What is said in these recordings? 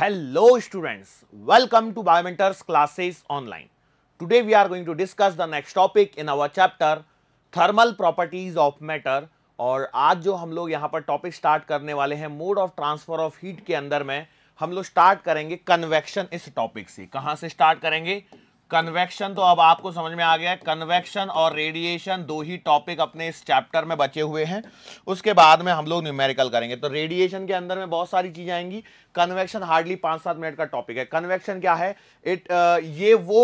Hello students welcome to Biomentors classes online today we are going to discuss the next topic in our chapter thermal properties of matter और आज जो हम लोग यहां पर topic start करने वाले हैं mode of transfer of heat के अंदर में हम लोग स्टार्ट करेंगे कन्वेक्शन इस टॉपिक से कहां से स्टार्ट करेंगे कन्वेक्शन तो अब आपको समझ में आ गया है कन्वेक्शन और रेडिएशन दो ही टॉपिक अपने इस चैप्टर में बचे हुए हैं उसके बाद में हम लोग न्यूमेरिकल करेंगे तो रेडिएशन के अंदर में बहुत सारी चीज़ें आएंगी कन्वेक्शन हार्डली पांच सात मिनट का टॉपिक है कन्वेक्शन क्या है इट ये वो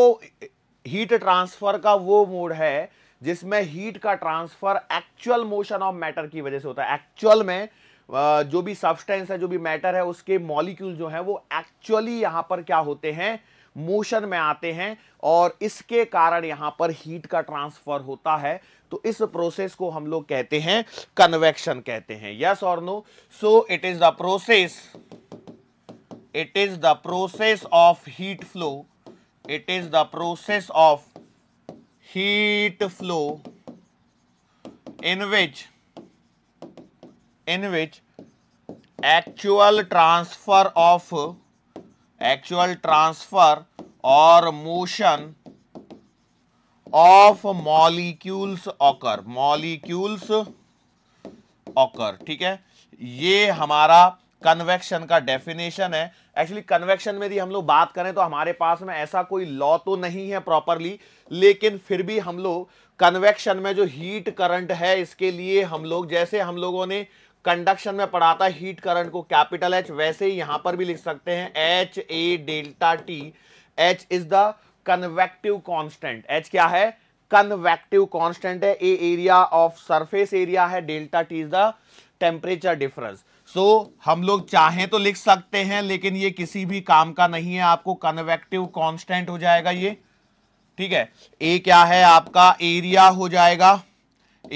हीट ट्रांसफर का वो मोड है जिसमें हीट का transfer actual motion of matter की वजह से होता है एक्चुअल में जो भी सब्सटेंस है जो भी मैटर है उसके मॉलिक्यूल जो है वो एक्चुअली यहाँ पर क्या होते हैं मोशन में आते हैं और इसके कारण यहां पर हीट का ट्रांसफर होता है तो इस प्रोसेस को हम लोग कहते हैं कन्वेक्शन कहते हैं यस और no so it is the process it is the process of heat flow it is the process of heat flow in which in which actual transfer of actual transfer और motion of molecules occur molecules occur ठीक है ये हमारा convection का definition है actually convection में यदि हम लोग बात करें तो हमारे पास में ऐसा कोई लॉ तो नहीं है प्रॉपरली लेकिन फिर भी हम लोग कन्वेक्शन में जो हीट करंट है इसके लिए हम लोग जैसे हम लोगों ने कंडक्शन में पढ़ाता है हीट करंट को कैपिटल एच वैसे ही यहां पर भी लिख सकते हैं H A delta T H is the convective constant H क्या है कन्वेक्टिव कांस्टेंट है A area of surface area है delta T is the temperature difference so हम लोग चाहें तो लिख सकते हैं लेकिन ये किसी भी काम का नहीं है आपको कन्वेक्टिव कॉन्स्टेंट हो जाएगा ये ठीक है ए क्या है आपका एरिया हो जाएगा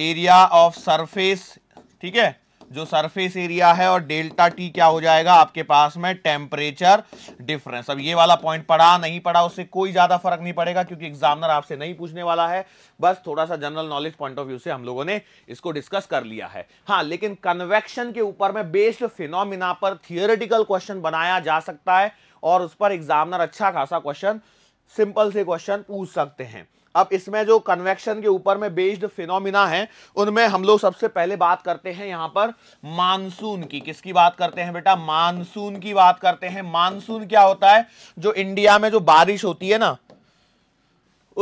एरिया ऑफ सरफेस ठीक है जो सरफेस एरिया है और डेल्टा टी क्या हो जाएगा आपके पास में टेम्परेचर डिफरेंस अब ये वाला पॉइंट पढ़ा नहीं पढ़ा उससे कोई ज़्यादा फर्क नहीं पड़ेगा क्योंकि एग्जामिनर आपसे नहीं पूछने वाला है बस थोड़ा सा general knowledge point of view से हम लोगों ने इसको डिस्कस कर लिया है हाँ लेकिन कन्वेक्शन के ऊपर में बेस्ड फिनोमिना पर थियोरिटिकल क्वेश्चन बनाया जा सकता है और उस पर एग्जामिनर अच्छा खासा क्वेश्चन सिंपल से क्वेश्चन पूछ सकते हैं अब इसमें जो कन्वेक्शन के ऊपर में बेस्ड फिनोमिना है उनमें हम लोग सबसे पहले बात करते हैं यहां पर मानसून की किसकी बात करते हैं बेटा मानसून की बात करते हैं मानसून क्या होता है जो इंडिया में जो बारिश होती है ना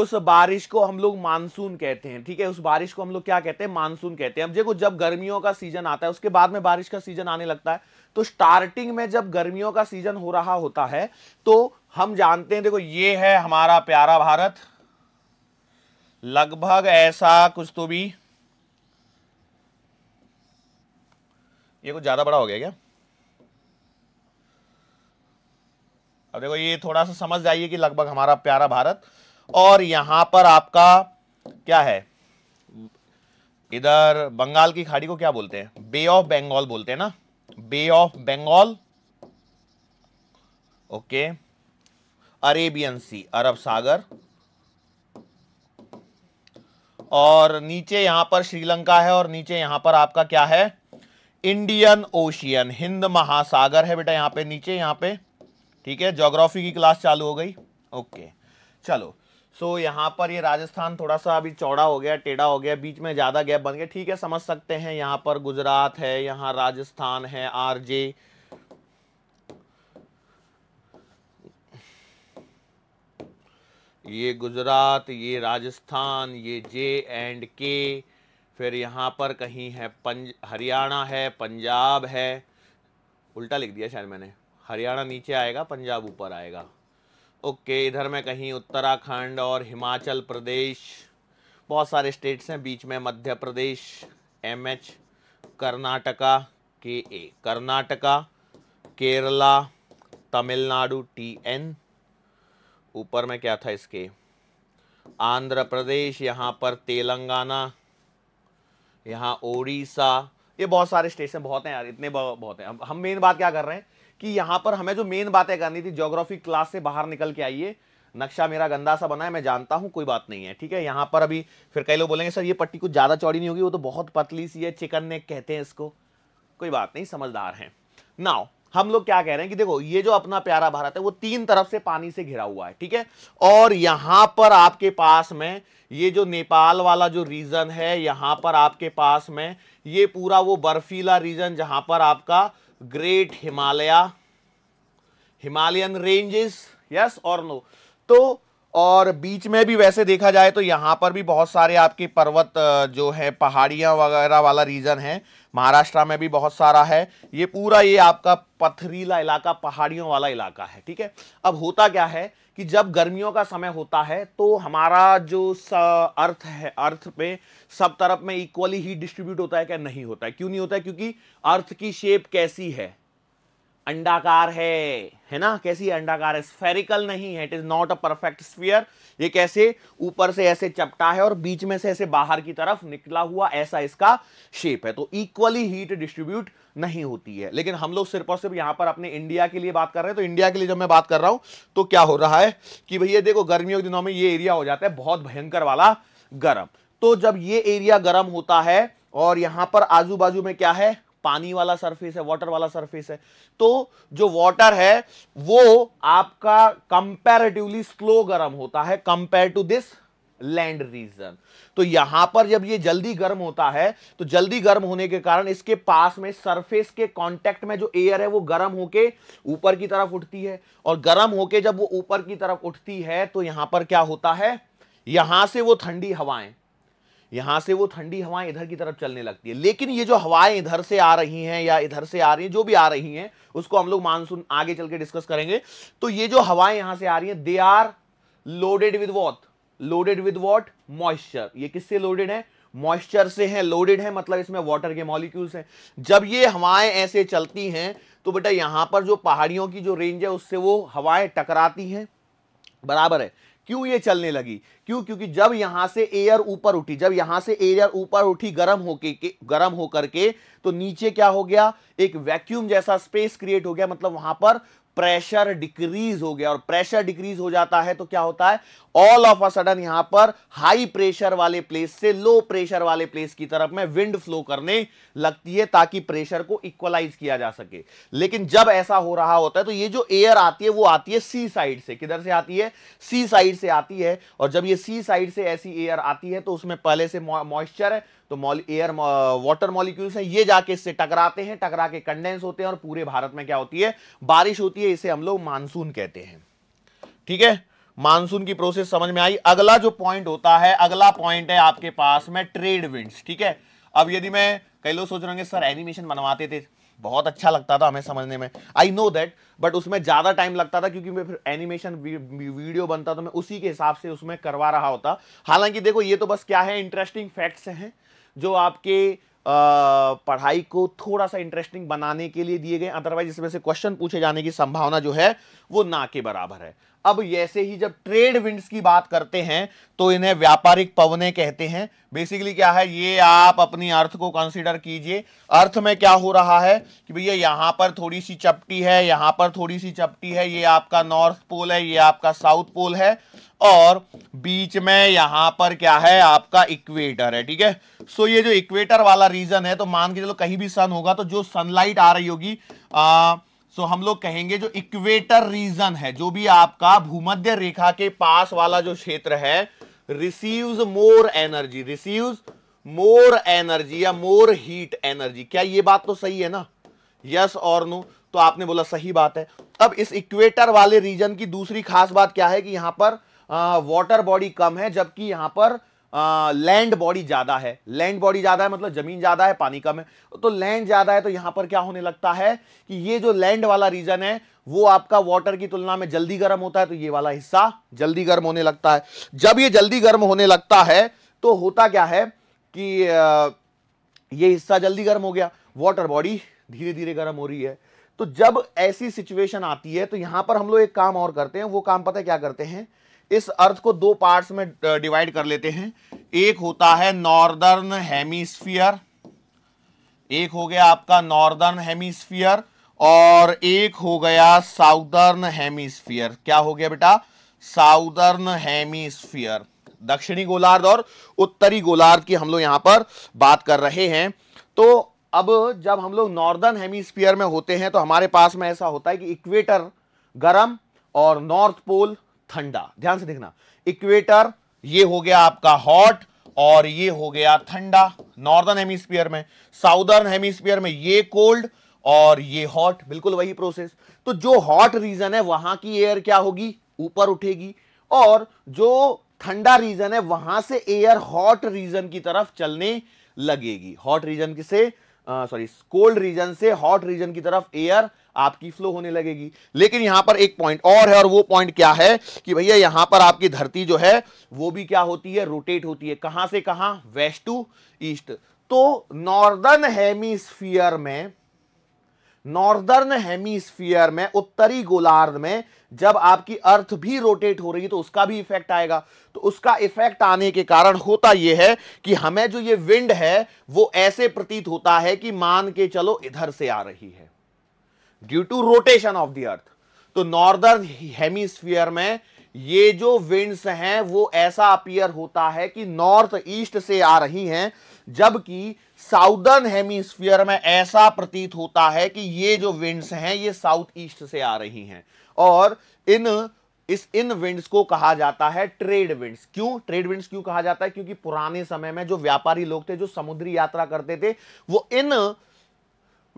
उस बारिश को हम लोग मानसून कहते हैं ठीक है उस बारिश को हम लोग क्या कहते हैं मानसून कहते हैं अब देखो जब गर्मियों का सीजन आता है उसके बाद में बारिश का सीजन आने लगता है तो स्टार्टिंग में जब गर्मियों का सीजन हो रहा होता है तो हम जानते हैं देखो ये है हमारा प्यारा भारत लगभग ऐसा कुछ तो भी ये कुछ ज़्यादा बड़ा हो गया क्या अब देखो ये थोड़ा सा समझ जाइए कि लगभग हमारा प्यारा भारत और यहां पर आपका क्या है इधर बंगाल की खाड़ी को क्या बोलते हैं बे ऑफ बंगाल बोलते हैं ना bay of Bengal okay Arabian sea अरब सागर और नीचे यहाँ पर श्रीलंका है और नीचे यहां पर आपका क्या है इंडियन ओशियन हिंद महासागर है बेटा यहाँ पे नीचे यहाँ पे ठीक है जोग्राफी की क्लास चालू हो गई ओके चलो सो so, यहाँ पर ये राजस्थान थोड़ा सा अभी चौड़ा हो गया टेढ़ा हो गया बीच में ज़्यादा गैप बन गया ठीक है समझ सकते हैं यहाँ पर गुजरात है यहाँ राजस्थान है आरजे ये गुजरात ये राजस्थान ये जे एंड के फिर यहाँ पर कहीं है पंज हरियाणा है पंजाब है उल्टा लिख दिया शायद मैंने हरियाणा नीचे आएगा पंजाब ऊपर आएगा ओके इधर में कहीं उत्तराखंड और हिमाचल प्रदेश बहुत सारे स्टेट्स हैं बीच में Madhya Pradesh M H Karnataka K A Karnataka Kerala Tamil Nadu T N ऊपर में क्या था इसके आंध्र प्रदेश यहाँ पर तेलंगाना यहाँ ओडिशा ये बहुत सारे स्टेशन बहुत हैं यार इतने बहुत हैं हम मेन बात क्या कर रहे हैं कि यहाँ पर हमें जो मेन बातें करनी थी जोग्राफी क्लास से बाहर निकल के आइए नक्शा मेरा गंदा सा बना है मैं जानता हूँ कोई बात नहीं है ठीक है यहाँ पर अभी फिर कई लोग बोलेंगे सर ये पट्टी कुछ ज़्यादा चौड़ी नहीं होगी वो तो बहुत पतली सी है चिकन ने कहते हैं इसको कोई बात नहीं समझदार हैं नाव हम लोग क्या कह रहे हैं कि देखो ये जो अपना प्यारा भारत है वो तीन तरफ से पानी से घिरा हुआ है ठीक है और यहां पर आपके पास में ये जो नेपाल वाला जो रीजन है यहां पर आपके पास में ये पूरा वो बर्फीला रीजन जहां पर आपका great Himalaya Himalayan ranges yes और नो तो और बीच में भी वैसे देखा जाए तो यहां पर भी बहुत सारे आपके पर्वत जो है पहाड़ियां वगैरह वाला रीजन है महाराष्ट्र में भी बहुत सारा है ये पूरा ये आपका पथरीला इलाका पहाड़ियों वाला इलाका है ठीक है अब होता क्या है कि जब गर्मियों का समय होता है तो हमारा जो अर्थ है अर्थ पे सब तरफ में इक्वली ही डिस्ट्रीब्यूट होता है क्या नहीं होता है क्यों नहीं होता है क्योंकि अर्थ की शेप कैसी है अंडाकार है है ना कैसी अंडाकार है स्फेरिकल नहीं है it is not a perfect sphere ये कैसे ऊपर से ऐसे चपटा है और बीच में से ऐसे बाहर की तरफ निकला हुआ ऐसा इसका शेप है तो इक्वली हीट डिस्ट्रीब्यूट नहीं होती है लेकिन हम लोग सिर्फ और सिर्फ यहाँ पर अपने इंडिया के लिए बात कर रहे हैं तो इंडिया के लिए जब मैं बात कर रहा हूँ तो क्या हो रहा है कि भैया देखो गर्मियों के दिनों में ये एरिया हो जाता है बहुत भयंकर वाला गर्म तो जब ये एरिया गर्म होता है और यहाँ पर आजू बाजू में क्या है पानी वाला सरफेस है वाटर वाला सरफेस है तो जो वाटर है वो आपका कंपेरेटिवली स्लो गर्म होता है compare to this land region तो यहां पर जब ये जल्दी गर्म होता है तो जल्दी गर्म होने के कारण इसके पास में सरफेस के कांटेक्ट में जो एयर है वो गर्म होके ऊपर की तरफ उठती है और गर्म होके जब वो ऊपर की तरफ उठती है तो यहां पर क्या होता है यहां से वो ठंडी हवाएं यहां से वो ठंडी हवाएं इधर की तरफ चलने लगती है लेकिन ये जो हवाएं इधर से आ रही हैं या इधर से आ रही हैं जो भी आ रही हैं उसको हम लोग मानसून आगे चल के डिस्कस करेंगे तो ये जो हवाएं यहां से आ रही हैं they are loaded with what loaded with what moisture ये किससे लोडेड है मॉइस्चर से है लोडेड है मतलब इसमें वाटर के मॉलिक्यूल्स हैं जब ये हवाएं ऐसे चलती हैं तो बेटा यहां पर जो पहाड़ियों की जो रेंज है उससे वो हवाएं टकराती हैं बराबर है क्यों ये चलने लगी क्यों क्योंकि जब यहां से एयर ऊपर उठी जब यहां से एयर ऊपर उठी गर्म होके गर्म होकर के तो नीचे क्या हो गया एक वैक्यूम जैसा स्पेस क्रिएट हो गया मतलब वहां पर प्रेशर डिक्रीज हो गया और प्रेशर डिक्रीज हो जाता है तो क्या होता है ऑल ऑफ अ सडन यहां पर हाई प्रेशर वाले प्लेस से लो प्रेशर वाले प्लेस की तरफ में विंड फ्लो करने लगती है ताकि प्रेशर को इक्वलाइज किया जा सके लेकिन जब ऐसा हो रहा होता है तो ये जो एयर आती है वो आती है सी साइड से किधर से आती है सी साइड से आती है और जब ये सी साइड से ऐसी एयर आती है तो उसमें पहले से मॉइस्चर है तो एयर वाटर मॉलिक्यूल्स हैं ये जाके इससे टकराते हैं टकरा के कंडेंस होते हैं और पूरे भारत में क्या होती है बारिश होती है इसे हम लोग मानसून कहते हैं ठीक है मानसून की प्रोसेस समझ में आई अगला जो पॉइंट होता है अगला पॉइंट है आपके पास में ट्रेड विंड्स ठीक है अब यदि मैं कई लोग सोच रहे सर एनिमेशन बनवाते थे बहुत अच्छा लगता था हमें समझने में आई नो दैट बट उसमें ज़्यादा टाइम लगता था क्योंकि मैं फिर एनिमेशन वीडियो बनता तो मैं उसी के हिसाब से उसमें करवा रहा होता हालांकि देखो ये तो बस क्या है इंटरेस्टिंग फैक्ट्स हैं जो आपके आ, पढ़ाई को थोड़ा सा इंटरेस्टिंग बनाने के लिए दिए गए अदरवाइज इसमें से क्वेश्चन पूछे जाने की संभावना जो है वो ना के बराबर है अब ऐसे ही जब ट्रेड विंड्स की बात करते हैं तो इन्हें व्यापारिक पवने कहते हैं बेसिकली क्या है ये आप अपनी अर्थ को कंसिडर कीजिए अर्थ में क्या हो रहा है कि भैया यहां पर थोड़ी सी चपटी है यहां पर थोड़ी सी चपटी है ये आपका नॉर्थ पोल है ये आपका साउथ पोल है और बीच में यहां पर क्या है आपका इक्वेटर है ठीक है सो ये जो इक्वेटर वाला रीजन है तो मान के चलो कहीं भी सन होगा तो जो सनलाइट आ रही होगी अः सो हम लोग कहेंगे जो इक्वेटर रीजन है जो भी आपका भूमध्य रेखा के पास वाला जो क्षेत्र है receives more energy receives more energy या मोर हीट एनर्जी क्या ये बात तो सही है ना यस और नो तो आपने बोला सही बात है अब इस इक्वेटर वाले रीजन की दूसरी खास बात क्या है कि यहां पर वाटर बॉडी कम है जबकि यहां पर लैंड बॉडी ज़्यादा है लैंड बॉडी ज़्यादा है मतलब ज़मीन ज़्यादा है पानी कम है तो लैंड ज़्यादा है तो यहां पर क्या होने लगता है कि ये जो लैंड वाला रीजन है वो आपका वाटर की तुलना में जल्दी गर्म होता है तो ये वाला हिस्सा जल्दी गर्म होने लगता है जब ये जल्दी गर्म होने लगता है तो होता क्या है कि ये हिस्सा जल्दी गर्म हो गया वाटर बॉडी धीरे धीरे गर्म हो रही है तो जब ऐसी सिचुएशन आती है तो यहां पर हम लोग एक काम और करते हैं वो काम पता है क्या करते हैं इस अर्थ को दो पार्ट्स में डिवाइड कर लेते हैं एक होता है नॉर्दर्न हेमिस्फीयर एक हो गया आपका नॉर्दर्न हेमिस्फीयर और एक हो गया साउदर्न हेमिस्फीयर क्या हो गया बेटा साउदर्न हेमिस्फीयर दक्षिणी गोलार्ध और उत्तरी गोलार्ध की हम लोग यहां पर बात कर रहे हैं तो अब जब हम लोग नॉर्दर्न हेमिस्फीयर में होते हैं तो हमारे पास में ऐसा होता है कि इक्वेटर गर्म और नॉर्थ पोल ठंडा ध्यान से देखना इक्वेटर ये हो गया आपका हॉट और ये हो गया ठंडा नॉर्दर्न हेमिस्फीयर में साउदर्न हेमिस्फीयर में ये कोल्ड और ये हॉट बिल्कुल वही प्रोसेस तो जो हॉट रीजन है वहां की एयर क्या होगी ऊपर उठेगी और जो ठंडा रीजन है वहां से एयर हॉट रीजन की तरफ चलने लगेगी हॉट रीजन से सॉरी कोल्ड रीजन से हॉट रीजन की तरफ एयर आपकी फ्लो होने लगेगी लेकिन यहां पर एक पॉइंट और है और वो पॉइंट क्या है कि भैया यहां पर आपकी धरती जो है वो भी क्या होती है रोटेट होती है कहां से कहां वेस्ट टू ईस्ट तो नॉर्दर्न हेमिस्फीयर में नॉर्दर्न हेमिस्फीयर में उत्तरी गोलार्ध में जब आपकी अर्थ भी रोटेट हो रही है तो उसका भी इफेक्ट आएगा तो उसका इफेक्ट आने के कारण होता यह है कि हमें जो ये विंड है वो ऐसे प्रतीत होता है कि मान के चलो इधर से आ रही है due to rotation of the earth तो नॉर्दर्न हेमिस्फीयर में ये जो विंड्स हैं वो ऐसा अपियर होता है कि नॉर्थ ईस्ट से आ रही हैं जबकि साउदर्न हेमिस्फीयर में ऐसा प्रतीत होता है कि ये जो विंड्स हैं ये साउथ ईस्ट से आ रही हैं और इन इस इन विंड्स को कहा जाता है ट्रेड विंड्स क्यों ट्रेड विंड्स क्यों कहा जाता है क्योंकि पुराने समय में जो व्यापारी लोग थे जो समुद्री यात्रा करते थे वो इन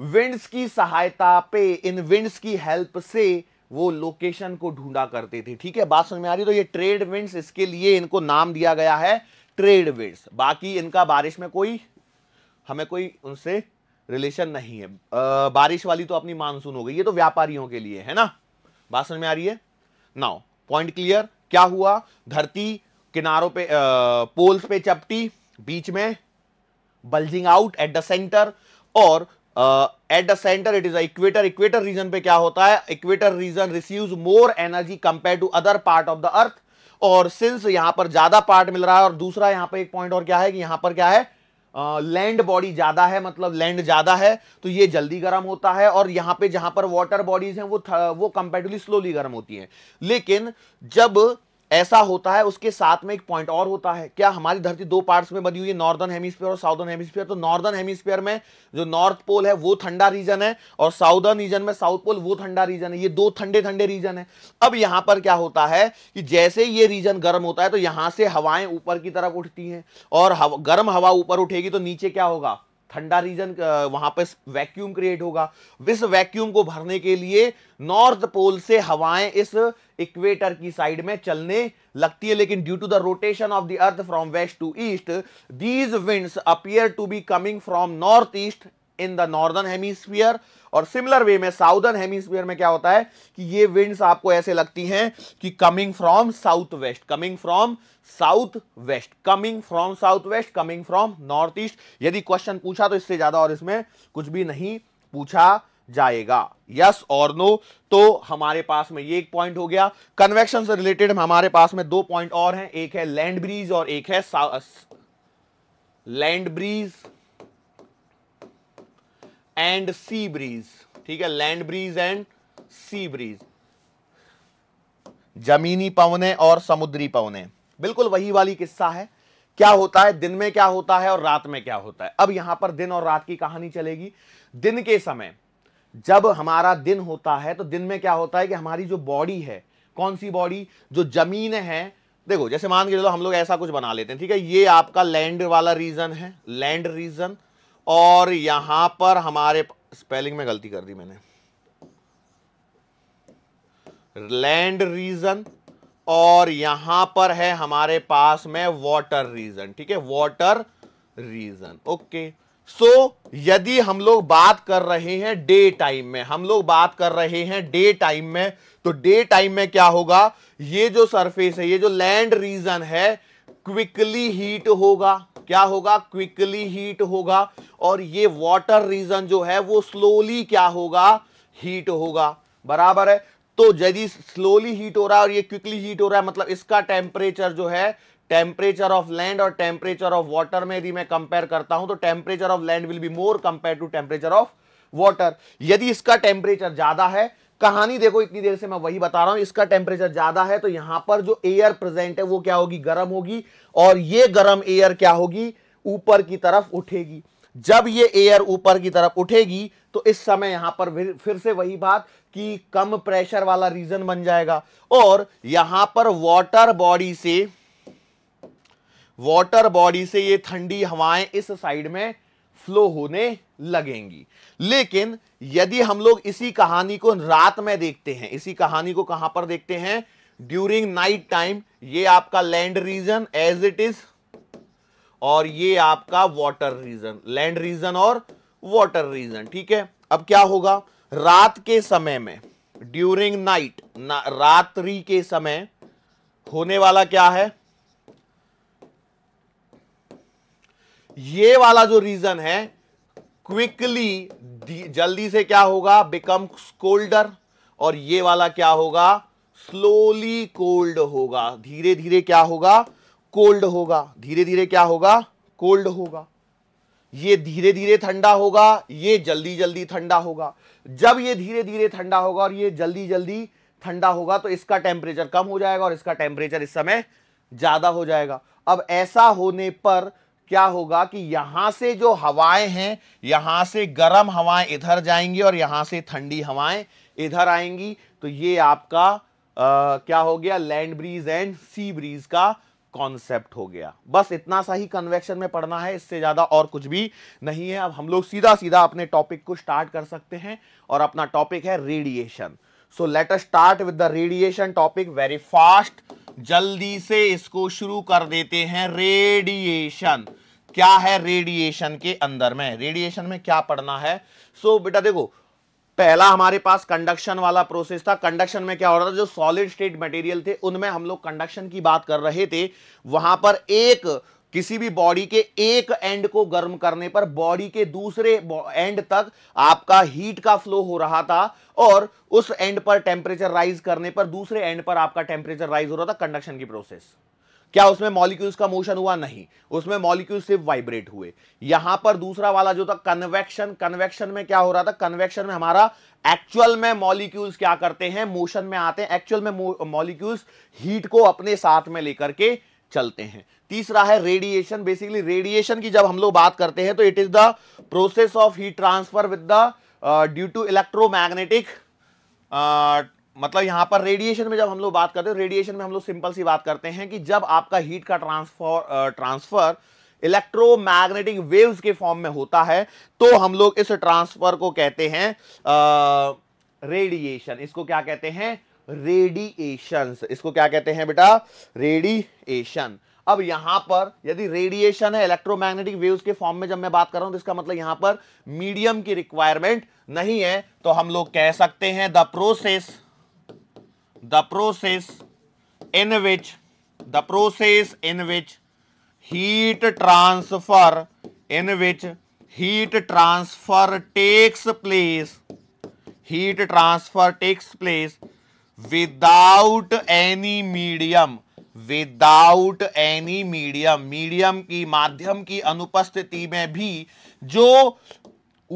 विंड्स की सहायता पे इन विंड्स की हेल्प से वो लोकेशन को ढूंढा करते थे ठीक है बात समझ में आ रही तो ये ट्रेड विंड्स इसके लिए इनको नाम दिया गया है ट्रेड विंड्स बाकी इनका बारिश में कोई हमें कोई उनसे रिलेशन नहीं है आ, बारिश वाली तो अपनी मानसून हो गई ये तो व्यापारियों के लिए है ना बात समझ में आ रही है नाउ पॉइंट क्लियर क्या हुआ धरती किनारों पे आ, पोल्स पे चपटी बीच में bulging out at the centre और at the centre it is equator equator region पे क्या होता है equator region receives more energy compare to other part of the earth और सिंस यहां पर ज्यादा पार्ट मिल रहा है और दूसरा यहां पर एक पॉइंट और क्या है कि यहां पर क्या है लैंड बॉडी ज्यादा है मतलब लैंड ज्यादा है तो ये जल्दी गर्म होता है और यहां पे जहां पर वाटर बॉडीज हैं वो वो कंपेरेटिवली स्लोली गर्म होती हैं लेकिन जब ऐसा होता है उसके साथ में एक पॉइंट और होता है क्या हमारी धरती दो पार्ट्स में बनी हुई है नॉर्दर्न हेमिस्फीयर और साउदर्न हेमिस्फीयर तो नॉर्दर्न हेमिस्फीयर में जो नॉर्थ पोल है वो ठंडा रीजन है और साउदर्न रीजन में साउथ पोल वो ठंडा रीजन है ये दो ठंडे ठंडे रीजन है अब यहां पर क्या होता है कि जैसे ये रीजन गर्म होता है तो यहां से हवाएं ऊपर की तरफ उठती हैं और हव, गर्म हवा ऊपर उठेगी तो नीचे क्या होगा ठंडा रीजन वहां पर वैक्यूम क्रिएट होगा इस वैक्यूम को भरने के लिए नॉर्थ पोल से हवाएं इस इक्वेटर की साइड में चलने लगती है लेकिन due to the rotation of the earth from west to east these winds appear to be coming from north east in the northern hemisphere और सिमिलर वे में साउदर्न हेमिस्फीयर में क्या होता है कि ये विंड्स आपको ऐसे लगती हैं कि coming from south west coming from south west coming from south west coming from north east यदि क्वेश्चन पूछा तो इससे ज्यादा और इसमें कुछ भी नहीं पूछा जाएगा यस और नो तो हमारे पास में ये एक पॉइंट हो गया कन्वेक्शन से रिलेटेड हमारे पास में दो पॉइंट और हैं एक है लैंड ब्रीज और एक है land breeze and sea breeze ठीक है land breeze and sea breeze जमीनी पवने और समुद्री पवने बिल्कुल वही वाली किस्सा है क्या होता है दिन में क्या होता है और रात में क्या होता है अब यहां पर दिन और रात की कहानी चलेगी दिन के समय जब हमारा दिन होता है तो दिन में क्या होता है कि हमारी जो बॉडी है कौन सी बॉडी जो जमीन है देखो जैसे मान के चलो हम लोग ऐसा कुछ बना लेते हैं ठीक है ये आपका लैंड वाला रीजन है लैंड रीजन और यहां पर हमारे स्पेलिंग में गलती कर दी मैंने लैंड रीजन और यहां पर है हमारे पास में वाटर रीजन ठीक है water region okay okay. So so, यदि हम लोग बात कर रहे हैं डे टाइम में हम लोग बात कर रहे हैं डे टाइम में तो डे टाइम में क्या होगा ये जो सरफेस है ये जो लैंड रीजन है क्विकली हीट होगा क्या होगा क्विकली हीट होगा और ये वाटर रीजन जो है वो स्लोली क्या होगा हीट होगा बराबर है तो यदि स्लोली हीट हो रहा है और ये क्विकली हीट हो रहा है मतलब इसका टेम्परेचर जो है टेम्परेचर ऑफ लैंड और टेम्परेचर ऑफ वाटर में यदि मैं कंपेयर करता हूं तो temperature of land will be more compare to temperature of water यदि इसका टेम्परेचर ज्यादा है कहानी देखो इतनी देर से मैं वही बता रहा हूं इसका टेम्परेचर ज्यादा है तो यहां पर जो एयर प्रेजेंट है वो क्या होगी गर्म होगी और ये गर्म एयर क्या होगी ऊपर की तरफ उठेगी जब ये एयर ऊपर की तरफ उठेगी तो इस समय यहां पर फिर से वही बात कि कम प्रेशर वाला रीजन बन जाएगा और यहां पर वाटर बॉडी से वाटर बॉडी से ये ठंडी हवाएं इस साइड में फ्लो होने लगेंगी लेकिन यदि हम लोग इसी कहानी को रात में देखते हैं इसी कहानी को कहां पर देखते हैं ड्यूरिंग नाइट टाइम ये आपका land region as it is और ये आपका वाटर रीजन लैंड रीजन और वाटर रीजन ठीक है अब क्या होगा रात के समय में ड्यूरिंग नाइट रात्रि के समय होने वाला क्या है ये वाला जो रीजन है क्विकली जल्दी से क्या होगा बिकम कोल्डर और ये वाला क्या होगा स्लोली कोल्ड होगा धीरे धीरे क्या होगा कोल्ड होगा धीरे धीरे क्या होगा कोल्ड होगा ये धीरे धीरे ठंडा होगा ये जल्दी जल्दी ठंडा होगा जब ये धीरे धीरे ठंडा होगा और ये जल्दी जल्दी ठंडा होगा तो इसका टेम्परेचर कम हो जाएगा और इसका टेम्परेचर इस समय ज़्यादा हो जाएगा अब ऐसा होने पर क्या होगा कि यहाँ से जो हवाएं हैं यहाँ से गर्म हवाएं इधर जाएंगी और यहाँ से ठंडी हवाएं इधर आएंगी तो ये आपका आ, क्या हो गया land breeze and sea breeze का कॉन्सेप्ट हो गया बस इतना सा ही कन्वेक्शन में पढ़ना है इससे ज़्यादा और कुछ भी नहीं है अब हम लोग सीधा सीधा अपने टॉपिक को स्टार्ट कर सकते हैं और अपना टॉपिक है radiation so let us start with the radiation topic very fast जल्दी से इसको शुरू कर देते हैं रेडिएशन क्या है रेडिएशन के अंदर में रेडिएशन में क्या पढ़ना है सो so, बेटा देखो पहला हमारे पास कंडक्शन वाला प्रोसेस था कंडक्शन में क्या हो रहा था जो सॉलिड स्टेट मटेरियल थे उनमें हम लोग कंडक्शन की बात कर रहे थे वहां पर एक किसी भी बॉडी के एक एंड को गर्म करने पर बॉडी के दूसरे एंड तक आपका हीट का फ्लो हो रहा था और उस एंड पर टेम्परेचर राइज करने पर दूसरे एंड पर आपका टेम्परेचर राइज हो रहा था कंडक्शन की प्रोसेस क्या उसमें मॉलिक्यूल्स का मोशन हुआ नहीं उसमें मॉलिक्यूल सिर्फ वाइब्रेट हुए यहां पर दूसरा वाला जो था कन्वेक्शन कन्वेक्शन में क्या हो रहा था कन्वेक्शन में हमारा एक्चुअल में मॉलिक्यूल्स क्या करते हैं मोशन में आते हैं एक्चुअल में मॉलिक्यूल्स हीट को अपने साथ में लेकर के चलते हैं तीसरा है रेडिएशन बेसिकली रेडिएशन की जब हम लोग बात करते हैं तो it is the process of heat transfer with the due to electromagnetic मतलब यहां पर रेडिएशन में जब हम लोग बात करते हैं रेडिएशन तो में हम लोग सिंपल सी बात करते हैं कि जब आपका हीट का ट्रांसफर ट्रांसफर इलेक्ट्रोमैग्नेटिक वेव्स के फॉर्म में होता है तो हम लोग इस ट्रांसफर को कहते हैं रेडिएशन uh, इसको क्या कहते हैं रेडिएशन इसको क्या कहते हैं बेटा रेडिएशन अब यहां पर यदि रेडिएशन है इलेक्ट्रोमैग्नेटिक वेव्स के फॉर्म में जब मैं बात कर रहा हूं तो इसका मतलब यहां पर मीडियम की रिक्वायरमेंट नहीं है तो हम लोग कह सकते हैं the process the process in which the process in which heat transfer in which heat transfer takes place heat transfer takes place without any medium without any medium medium की माध्यम की अनुपस्थिति में भी जो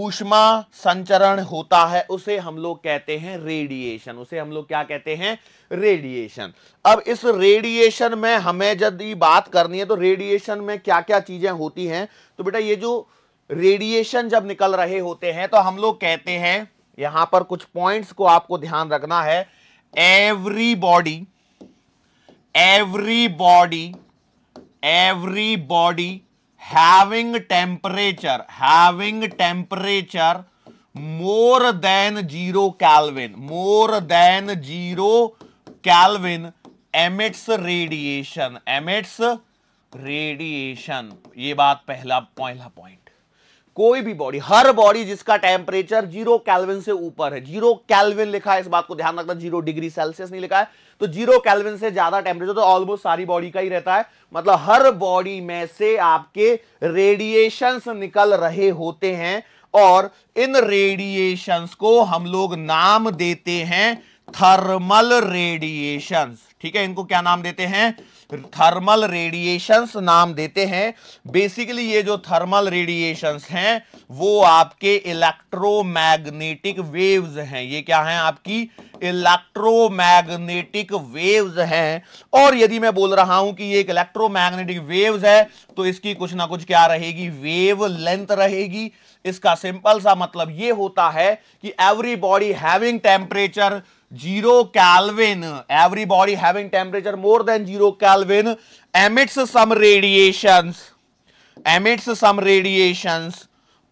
ऊष्मा संचरण होता है उसे हम लोग कहते हैं रेडिएशन उसे हम लोग क्या कहते हैं रेडिएशन अब इस रेडिएशन में हमें यदि बात करनी है तो रेडिएशन में क्या क्या चीजें होती हैं तो बेटा ये जो रेडिएशन जब निकल रहे होते हैं तो हम लोग कहते हैं यहां पर कुछ पॉइंट्स को आपको ध्यान रखना है everybody everybody everybody having temperature having temperature more than 0 kelvin more than 0 kelvin emits radiation emits radiation ये बात पहला पहला पॉइंट कोई भी बॉडी हर बॉडी जिसका टेम्परेचर जीरो कैलविन से ऊपर है जीरो कैलविन लिखा है इस बात को ध्यान रखना जीरो डिग्री सेल्सियस नहीं लिखा है तो जीरो कैलविन से ज्यादा टेम्परेचर तो ऑलमोस्ट सारी बॉडी का ही रहता है मतलब हर बॉडी में से आपके रेडिएशंस निकल रहे होते हैं और इन रेडिएशंस को हम लोग नाम देते हैं थर्मल रेडिएशंस ठीक है इनको क्या नाम देते हैं थर्मल रेडिएशंस नाम देते हैं बेसिकली ये जो थर्मल रेडिएशंस हैं वो आपके इलेक्ट्रोमैग्नेटिक वेव्स हैं ये क्या हैं आपकी इलेक्ट्रोमैग्नेटिक वेव्स हैं और यदि मैं बोल रहा हूं कि ये एक इलेक्ट्रोमैग्नेटिक वेव्स है तो इसकी कुछ ना कुछ क्या रहेगी वेव लेंथ रहेगी इसका सिंपल सा मतलब ये होता है कि every body having temperature zero kelvin every body having temperature more than zero kelvin emits some radiation emits some radiation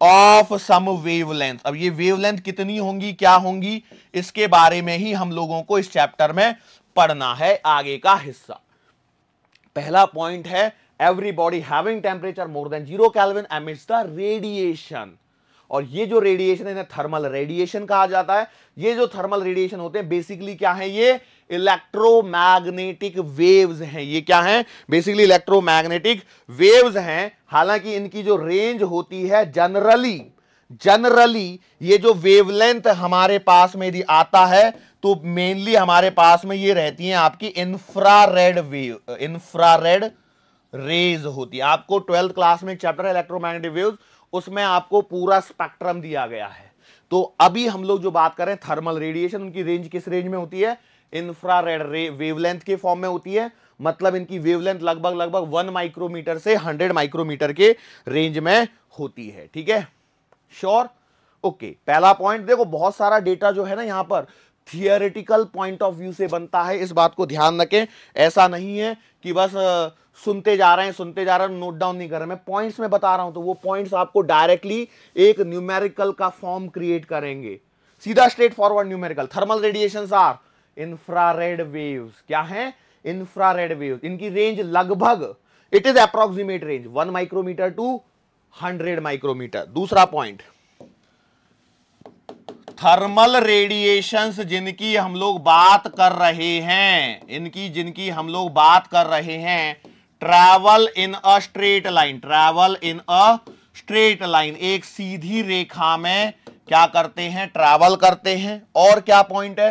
of some wavelength अब ये वेवलेंथ कितनी होंगी क्या होंगी इसके बारे में ही हम लोगों को इस चैप्टर में पढ़ना है आगे का हिस्सा पहला पॉइंट है every body having temperature more than zero kelvin emits the radiation और ये जो रेडिएशन है थर्मल रेडिएशन कहा जाता है ये जो थर्मल रेडिएशन होते हैं बेसिकली क्या है ये इलेक्ट्रोमैग्नेटिक वेव्स हैं ये क्या हैं बेसिकली इलेक्ट्रोमैग्नेटिक वेव्स हैं हालांकि इनकी जो रेंज होती है जनरली जनरली ये जो वेवलेंथ हमारे पास में यदि आता है तो मेनली हमारे पास में ये रहती हैं आपकी इंफ्रारेड वेव इंफ्रारेड रेज होती है आपको ट्वेल्थ क्लास में एक चैप्टर है इलेक्ट्रोमैग्नेटिक वेव्स उसमें आपको पूरा स्पेक्ट्रम दिया गया है तो अभी हम लोग जो बात करें थर्मल रेडिएशन उनकी रेंज किस रेंज में होती है इंफ्रा रेड रे वेवलेंथ के फॉर्म में होती है मतलब इनकी वेवलेंथ लगभग लगभग वन माइक्रोमीटर से हंड्रेड माइक्रोमीटर के रेंज में होती है ठीक है श्योर ओके पहला पॉइंट देखो बहुत सारा डेटा जो है ना यहां पर थियोरिटिकल पॉइंट ऑफ व्यू से बनता है इस बात को ध्यान रखें ऐसा नहीं है कि बस सुनते जा रहे हैं सुनते जा रहे हैं नोट डाउन नहीं कर रहे मैं पॉइंट्स में बता रहा हूं तो वो पॉइंट्स आपको डायरेक्टली एक न्यूमेरिकल का फॉर्म क्रिएट करेंगे सीधा straightforward numerical thermal radiation or infrared waves क्या है इंफ्रारेड वेव्स इनकी रेंज लगभग it is approximate range one micrometre to hundred micrometre दूसरा पॉइंट थर्मल रेडिएशंस जिनकी हम लोग बात कर रहे हैं इनकी जिनकी हम लोग बात कर रहे हैं travel in a straight line travel in a straight line एक सीधी रेखा में क्या करते हैं ट्रैवल करते हैं और क्या पॉइंट है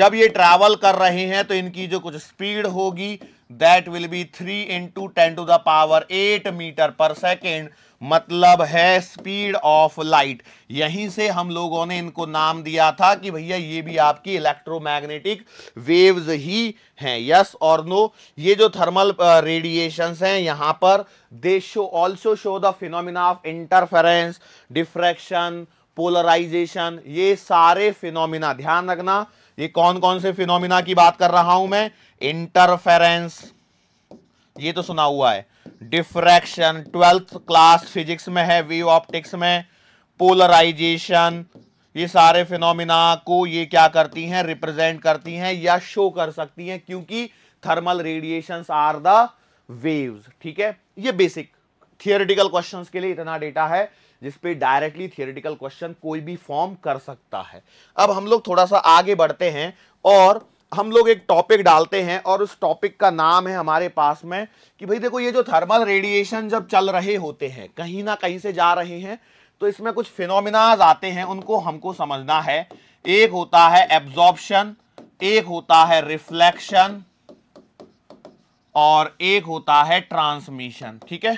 जब ये ट्रैवल कर रहे हैं तो इनकी जो कुछ स्पीड होगी that will be three into ten to the power eight metre per second मतलब है स्पीड ऑफ लाइट यहीं से हम लोगों ने इनको नाम दिया था कि भैया ये भी आपकी इलेक्ट्रोमैग्नेटिक वेव्स ही हैं यस और नो ये जो थर्मल रेडिएशंस uh, हैं यहां पर they show also show the phenomena of interference diffraction polarisation ये सारे फिनोमिना ध्यान रखना ये कौन कौन से फिनोमिना की बात कर रहा हूं मैं इंटरफेरेंस ये तो सुना हुआ है डिफ्रैक्शन ट्वेल्थ क्लास फिजिक्स में है वी ऑप्टिक्स में पोलराइजेशन ये सारे फिनोमिना को ये क्या करती हैं रिप्रेजेंट करती हैं या शो कर सकती हैं क्योंकि thermal radiations are the waves ठीक है ये बेसिक थियोरिटिकल क्वेश्चन के लिए इतना डेटा है जिसपे डायरेक्टली थियोरिटिकल क्वेश्चन कोई भी फॉर्म कर सकता है अब हम लोग थोड़ा सा आगे बढ़ते हैं और हम लोग एक टॉपिक डालते हैं और उस टॉपिक का नाम है हमारे पास में कि भाई देखो ये जो थर्मल रेडिएशन जब चल रहे होते हैं कहीं ना कहीं से जा रहे हैं तो इसमें कुछ फिनोमिनाज आते हैं उनको हमको समझना है एक होता है एब्जॉर्प्शन एक होता है रिफ्लेक्शन और एक होता है ट्रांसमिशन ठीक है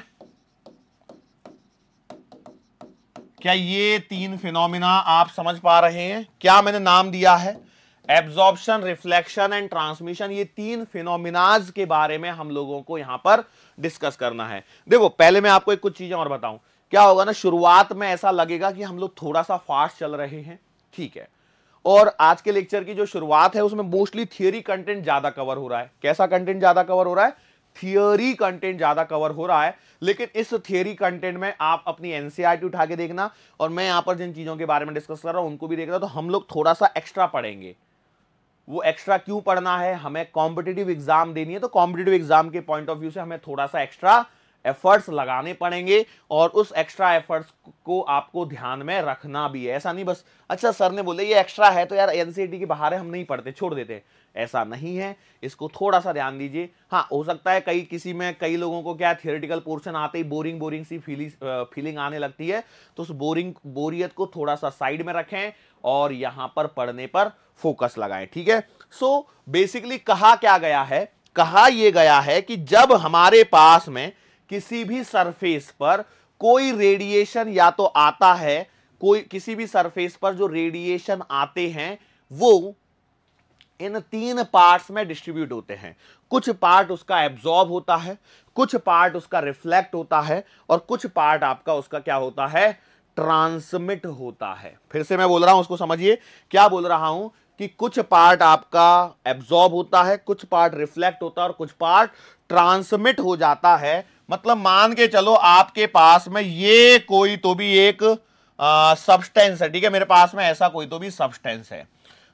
क्या ये तीन फिनोमिना आप समझ पा रहे हैं क्या मैंने नाम दिया है एब्जॉर्प्शन रिफ्लेक्शन एंड ट्रांसमिशन ये तीन फिनोमिनाज के बारे में हम लोगों को यहां पर डिस्कस करना है देखो पहले मैं आपको एक कुछ चीजें और बताऊं क्या होगा ना शुरुआत में ऐसा लगेगा कि हम लोग थोड़ा सा फास्ट चल रहे हैं ठीक है और आज के लेक्चर की जो शुरुआत है उसमें मोस्टली थियोरी कंटेंट ज्यादा कवर हो रहा है कैसा कंटेंट ज्यादा कवर हो रहा है थियोरी कंटेंट ज्यादा कवर हो रहा है लेकिन इस थियोरी कंटेंट में आप अपनी एनसीआर e उठा के देखना और मैं यहां पर जिन चीज़ों के बारे में डिस्कस कर रहा हूं उनको भी देखना तो हम लोग थोड़ा सा एक्स्ट्रा पढ़ेंगे वो एक्स्ट्रा क्यों पढ़ना है हमें कॉम्पिटेटिव एग्जाम देनी है तो कॉम्पिटेटिव एग्जाम के पॉइंट ऑफ व्यू से हमें थोड़ा सा एक्स्ट्रा एफर्ट्स लगाने पड़ेंगे और उस एक्स्ट्रा एफर्ट्स को आपको ध्यान में रखना भी है ऐसा नहीं बस अच्छा सर ने बोले ये एक्स्ट्रा है तो यार एनसीईआरटी e के बाहर है हम नहीं पढ़ते छोड़ देते ऐसा नहीं है इसको थोड़ा सा ध्यान दीजिए हाँ हो सकता है कई किसी में कई लोगों को क्या थियोरिटिकल पोर्शन आते ही बोरिंग बोरिंग सी फीलिंग फीलिंग आने लगती है तो उस बोरिंग बोरियत को थोड़ा सा साइड में रखें और यहाँ पर पढ़ने पर फोकस लगाएं ठीक है सो बेसिकली कहा क्या गया है कहा यह गया है कि जब हमारे पास में किसी भी सरफेस पर कोई रेडिएशन या तो आता है कोई किसी भी सरफेस पर जो रेडिएशन आते हैं वो इन तीन पार्ट्स में डिस्ट्रीब्यूट होते हैं कुछ पार्ट उसका एब्जॉर्ब होता है कुछ पार्ट उसका रिफ्लेक्ट होता है और कुछ पार्ट आपका उसका क्या होता है ट्रांसमिट होता है फिर से मैं बोल रहा हूं उसको समझिए क्या बोल रहा हूं कि कुछ पार्ट आपका एब्जॉर्ब होता है कुछ पार्ट रिफ्लेक्ट होता है और कुछ पार्ट ट्रांसमिट हो जाता है मतलब मान के चलो आपके पास में ये कोई तो भी एक सब्सटेंस है ठीक है मेरे पास में ऐसा कोई तो भी सब्सटेंस है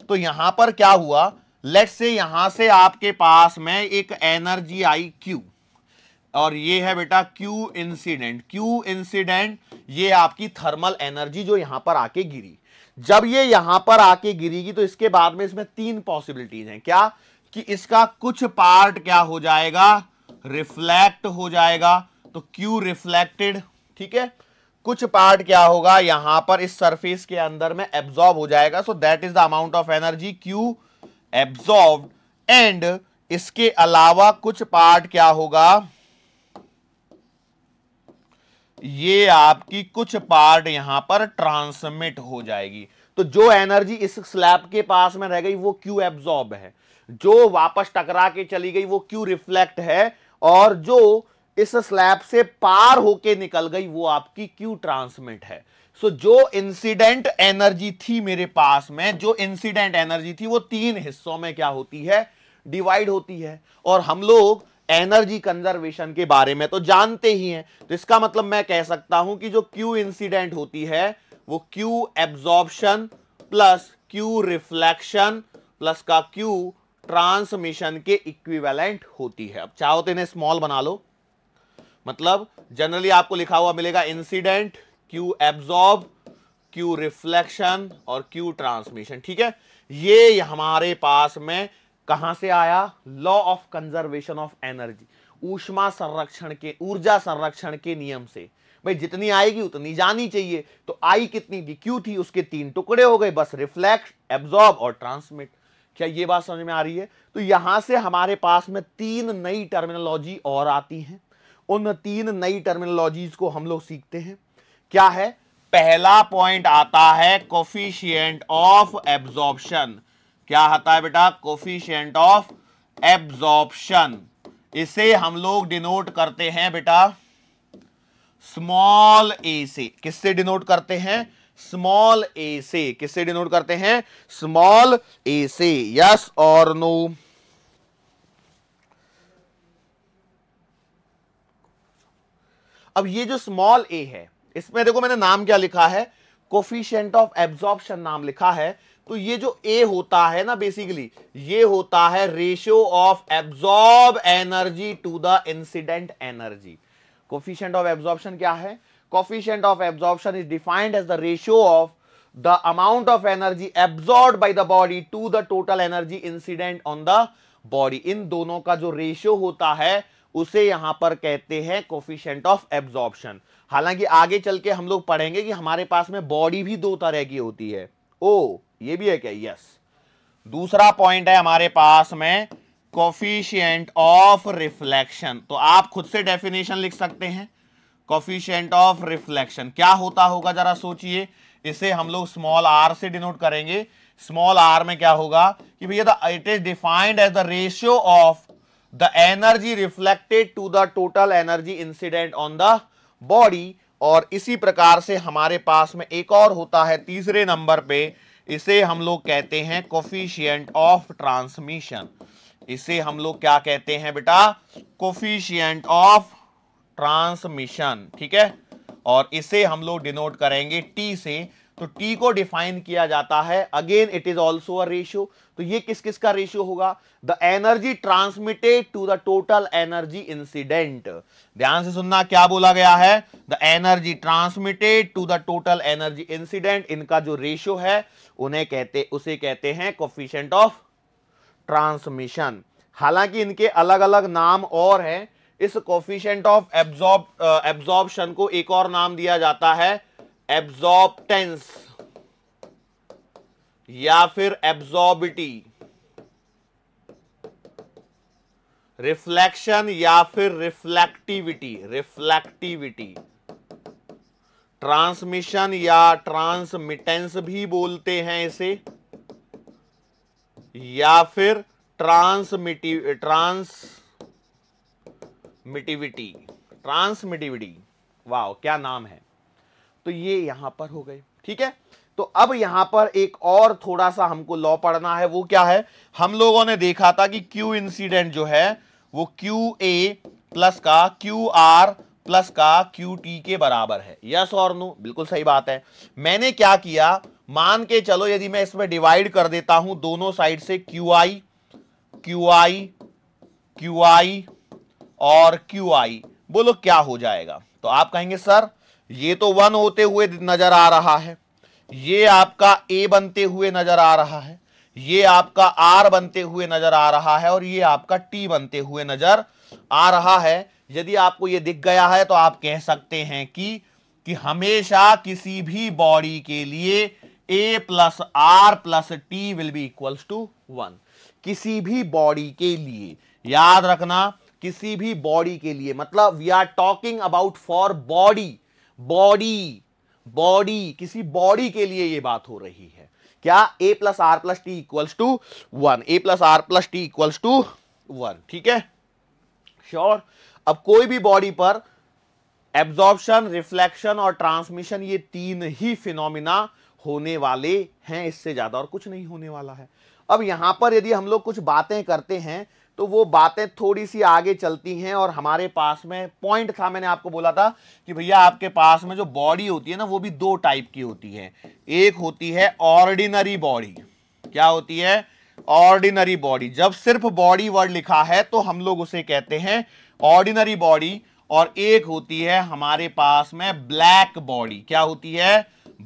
तो यहां पर क्या हुआ लेट से यहां से आपके पास में एक एनर्जी आई क्यू और ये है बेटा क्यू इंसिडेंट क्यू इंसिडेंट ये आपकी थर्मल एनर्जी जो यहां पर आके गिरी जब ये यहां पर आके गिरीगी तो इसके बाद में इसमें तीन पॉसिबिलिटीज हैं क्या कि इसका कुछ पार्ट क्या हो जाएगा रिफ्लेक्ट हो जाएगा तो क्यू रिफ्लेक्टेड ठीक है कुछ पार्ट क्या होगा यहां पर इस सरफेस के अंदर में एब्जॉर्ब हो जाएगा so that is the amount of energy Q absorb and इसके अलावा कुछ पार्ट क्या होगा ये आपकी कुछ पार्ट यहां पर ट्रांसमिट हो जाएगी तो जो एनर्जी इस स्लैब के पास में रह गई वो क्यू एब्जॉर्ब है जो वापस टकरा के चली गई वो क्यू रिफ्लेक्ट है और जो इस स्लैब से पार होके निकल गई वो आपकी क्यू ट्रांसमिट है सो so, जो इंसिडेंट एनर्जी थी मेरे पास में जो इंसिडेंट एनर्जी थी वो तीन हिस्सों में क्या होती है डिवाइड होती है और हम लोग एनर्जी कंजर्वेशन के बारे में तो जानते ही हैं तो इसका मतलब मैं कह सकता हूं कि जो क्यू इंसिडेंट होती है वो Q absorption plus Q reflection plus का क्यू ट्रांसमिशन के इक्विवेलेंट होती है अब चाहो तो इन्हें स्मॉल बना लो मतलब जनरली आपको लिखा हुआ मिलेगा incident Q absorb Q reflection और क्यू ट्रांसमिशन ठीक है ये हमारे पास में कहां से आया law of conservation of energy ऊष्मा संरक्षण के ऊर्जा संरक्षण के नियम से भाई जितनी आएगी उतनी जानी चाहिए तो आई कितनी थी क्यू थी उसके तीन टुकड़े हो गए बस रिफ्लेक्ट एब्जॉर्ब और ट्रांसमिट क्या ये बात समझ में आ रही है तो यहां से हमारे पास में तीन नई टर्मिनोलॉजी और आती हैं उन तीन नई टर्मिनोलॉजीज को हम लोग सीखते हैं क्या है पहला पॉइंट आता है कोफिशियंट ऑफ एब्जॉर्प्शन क्या आता है बेटा कोफिशियंट ऑफ एब्जॉर्प्शन इसे हम लोग डिनोट करते हैं बेटा स्मॉल ए से किससे डिनोट करते हैं स्मॉल ए से किससे डिनोट करते हैं स्मॉल ए से यस और नो no? अब ये जो स्मॉल ए है इसमें देखो मैंने नाम क्या लिखा है कोफिशियंट ऑफ एब्जॉर्प्शन नाम लिखा है तो ये जो ए होता है ना बेसिकली ये होता है ratio of absorb energy to the incident energy coefficient of absorption क्या है coefficient of absorption is defined as the ratio of the amount of energy absorb by the body to the total energy incident on the body इन दोनों का जो ratio होता है उसे यहां पर कहते हैं कोफिशेंट ऑफ एब्जॉर्प्शन हालांकि आगे चल के हम लोग पढ़ेंगे कि हमारे पास में बॉडी भी दो तरह की होती है ओ ये भी है क्या यस दूसरा पॉइंट है हमारे पास में कोफिशियंट ऑफ रिफ्लेक्शन तो आप खुद से डेफिनेशन लिख सकते हैं कोफिशियंट ऑफ रिफ्लेक्शन क्या होता होगा जरा सोचिए इसे हम लोग स्मॉल आर से डिनोट करेंगे स्मॉल आर में क्या होगा कि भैया the it is defined as the ratio of the energy reflected to the total energy incident on the body और इसी प्रकार से हमारे पास में एक और होता है तीसरे नंबर पे इसे हम लोग कहते हैं कोफिशियंट ऑफ ट्रांसमिशन इसे हम लोग क्या कहते हैं बेटा कोफिशियंट ऑफ ट्रांसमिशन ठीक है और इसे हम लोग डिनोट करेंगे टी से तो टी को डिफाइन किया जाता है again it is also a ratio तो ये किस किस का रेशियो होगा the energy transmitted to the total energy incident ध्यान से सुनना क्या बोला गया है the energy transmitted to the total energy incident इनका जो रेशियो है उन्हें कहते उसे कहते हैं कोफिशेंट ऑफ ट्रांसमिशन हालांकि इनके अलग अलग नाम और हैं इस कोफिशेंट ऑफ एब्जॉर्ब एब्जॉर्बशन को एक और नाम दिया जाता है एब्जॉर्बेंस या फिर एब्जॉर्बिटी रिफ्लेक्शन या फिर रिफ्लेक्टिविटी रिफ्लेक्टिविटी ट्रांसमिशन या ट्रांसमिटेंस भी बोलते हैं इसे या फिर ट्रांसमिटिव ट्रांसमिटिविटी ट्रांसमिटिविटी वाह क्या नाम है तो ये यहां पर हो गए ठीक है तो अब यहां पर एक और थोड़ा सा हमको लॉ पढ़ना है वो क्या है हम लोगों ने देखा था कि क्यू इंसिडेंट जो है वो क्यू ए प्लस का क्यू आर प्लस का क्यू टी के बराबर है यस और नो बिल्कुल सही बात है मैंने क्या किया मान के चलो यदि मैं इसमें डिवाइड कर देता हूं दोनों साइड से Q I Q I Q I और क्यू आई बोलो क्या हो जाएगा तो आप कहेंगे सर ये तो वन होते हुए नजर आ रहा है ये आपका ए बनते हुए नजर आ रहा है ये आपका आर बनते हुए नजर आ रहा है और ये आपका टी बनते हुए नजर आ रहा है यदि आपको ये दिख गया है तो आप कह सकते हैं कि कि हमेशा किसी भी बॉडी के लिए A plus R plus T will be equals to one किसी भी बॉडी के लिए याद रखना किसी भी बॉडी के लिए मतलब we are talking about for body body body किसी बॉडी के लिए ये बात हो रही है क्या A plus R plus T equals to one A plus R plus T equals to one ठीक है श्योर अब कोई भी बॉडी पर एब्जॉर्प्शन रिफ्लेक्शन और ट्रांसमिशन ये तीन ही फिनोमिना होने वाले हैं इससे ज्यादा और कुछ नहीं होने वाला है अब यहां पर यदि हम लोग कुछ बातें करते हैं तो वो बातें थोड़ी सी आगे चलती हैं और हमारे पास में पॉइंट था मैंने आपको बोला था कि भैया आपके पास में जो बॉडी होती है ना वो भी दो टाइप की होती है एक होती है ऑर्डिनरी बॉडी क्या होती है ऑर्डिनरी बॉडी जब सिर्फ बॉडी वर्ड लिखा है तो हम लोग उसे कहते हैं ऑर्डिनरी बॉडी और एक होती है हमारे पास में ब्लैक बॉडी क्या होती है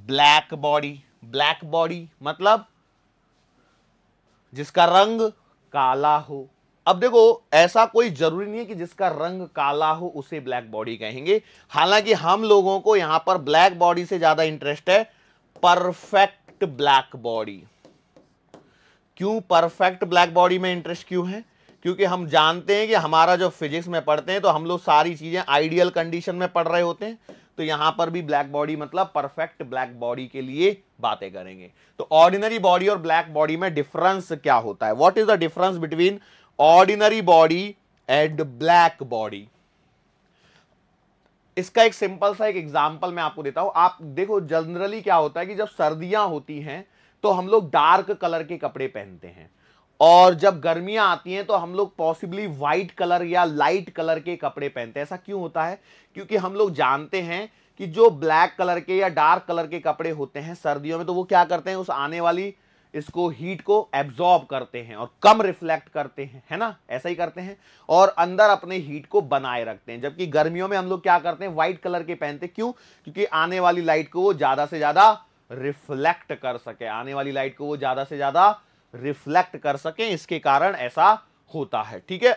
ब्लैक बॉडी ब्लैक बॉडी मतलब जिसका रंग काला हो अब देखो ऐसा कोई जरूरी नहीं है कि जिसका रंग काला हो उसे ब्लैक बॉडी कहेंगे हालांकि हम लोगों को यहां पर ब्लैक बॉडी से ज्यादा इंटरेस्ट है परफेक्ट ब्लैक बॉडी क्यों परफेक्ट ब्लैक बॉडी में इंटरेस्ट क्यों है क्योंकि हम जानते हैं कि हमारा जो फिजिक्स में पढ़ते हैं तो हम लोग सारी चीज़ें आइडियल कंडीशन में पढ़ रहे होते हैं तो यहां पर भी ब्लैक बॉडी मतलब परफेक्ट ब्लैक बॉडी के लिए बातें करेंगे तो ऑर्डिनरी बॉडी और ब्लैक बॉडी में डिफरेंस क्या होता है what is the difference between ordinary body and black body इसका एक सिंपल सा एक एग्जाम्पल मैं आपको देता हूं आप देखो जनरली क्या होता है कि जब सर्दियां होती हैं तो हम लोग डार्क कलर के कपड़े पहनते हैं और जब गर्मियां आती हैं तो हम लोग पॉसिबली व्हाइट कलर या लाइट कलर के कपड़े पहनते हैं ऐसा क्यों होता है क्योंकि हम लोग जानते हैं कि जो ब्लैक कलर के या डार्क कलर के कपड़े होते हैं सर्दियों में तो वो क्या करते हैं उस आने वाली इसको हीट को एब्जॉर्ब करते हैं और कम रिफ्लेक्ट करते हैं है ना ऐसा ही करते हैं और अंदर अपने हीट को बनाए रखते हैं जबकि गर्मियों में हम लोग क्या करते हैं व्हाइट कलर के पहनते क्यों क्योंकि आने वाली लाइट को वो ज़्यादा से ज़्यादा रिफ्लेक्ट कर सके आने वाली लाइट को वो ज़्यादा से ज़्यादा रिफ्लेक्ट कर सके इसके कारण ऐसा होता है ठीक है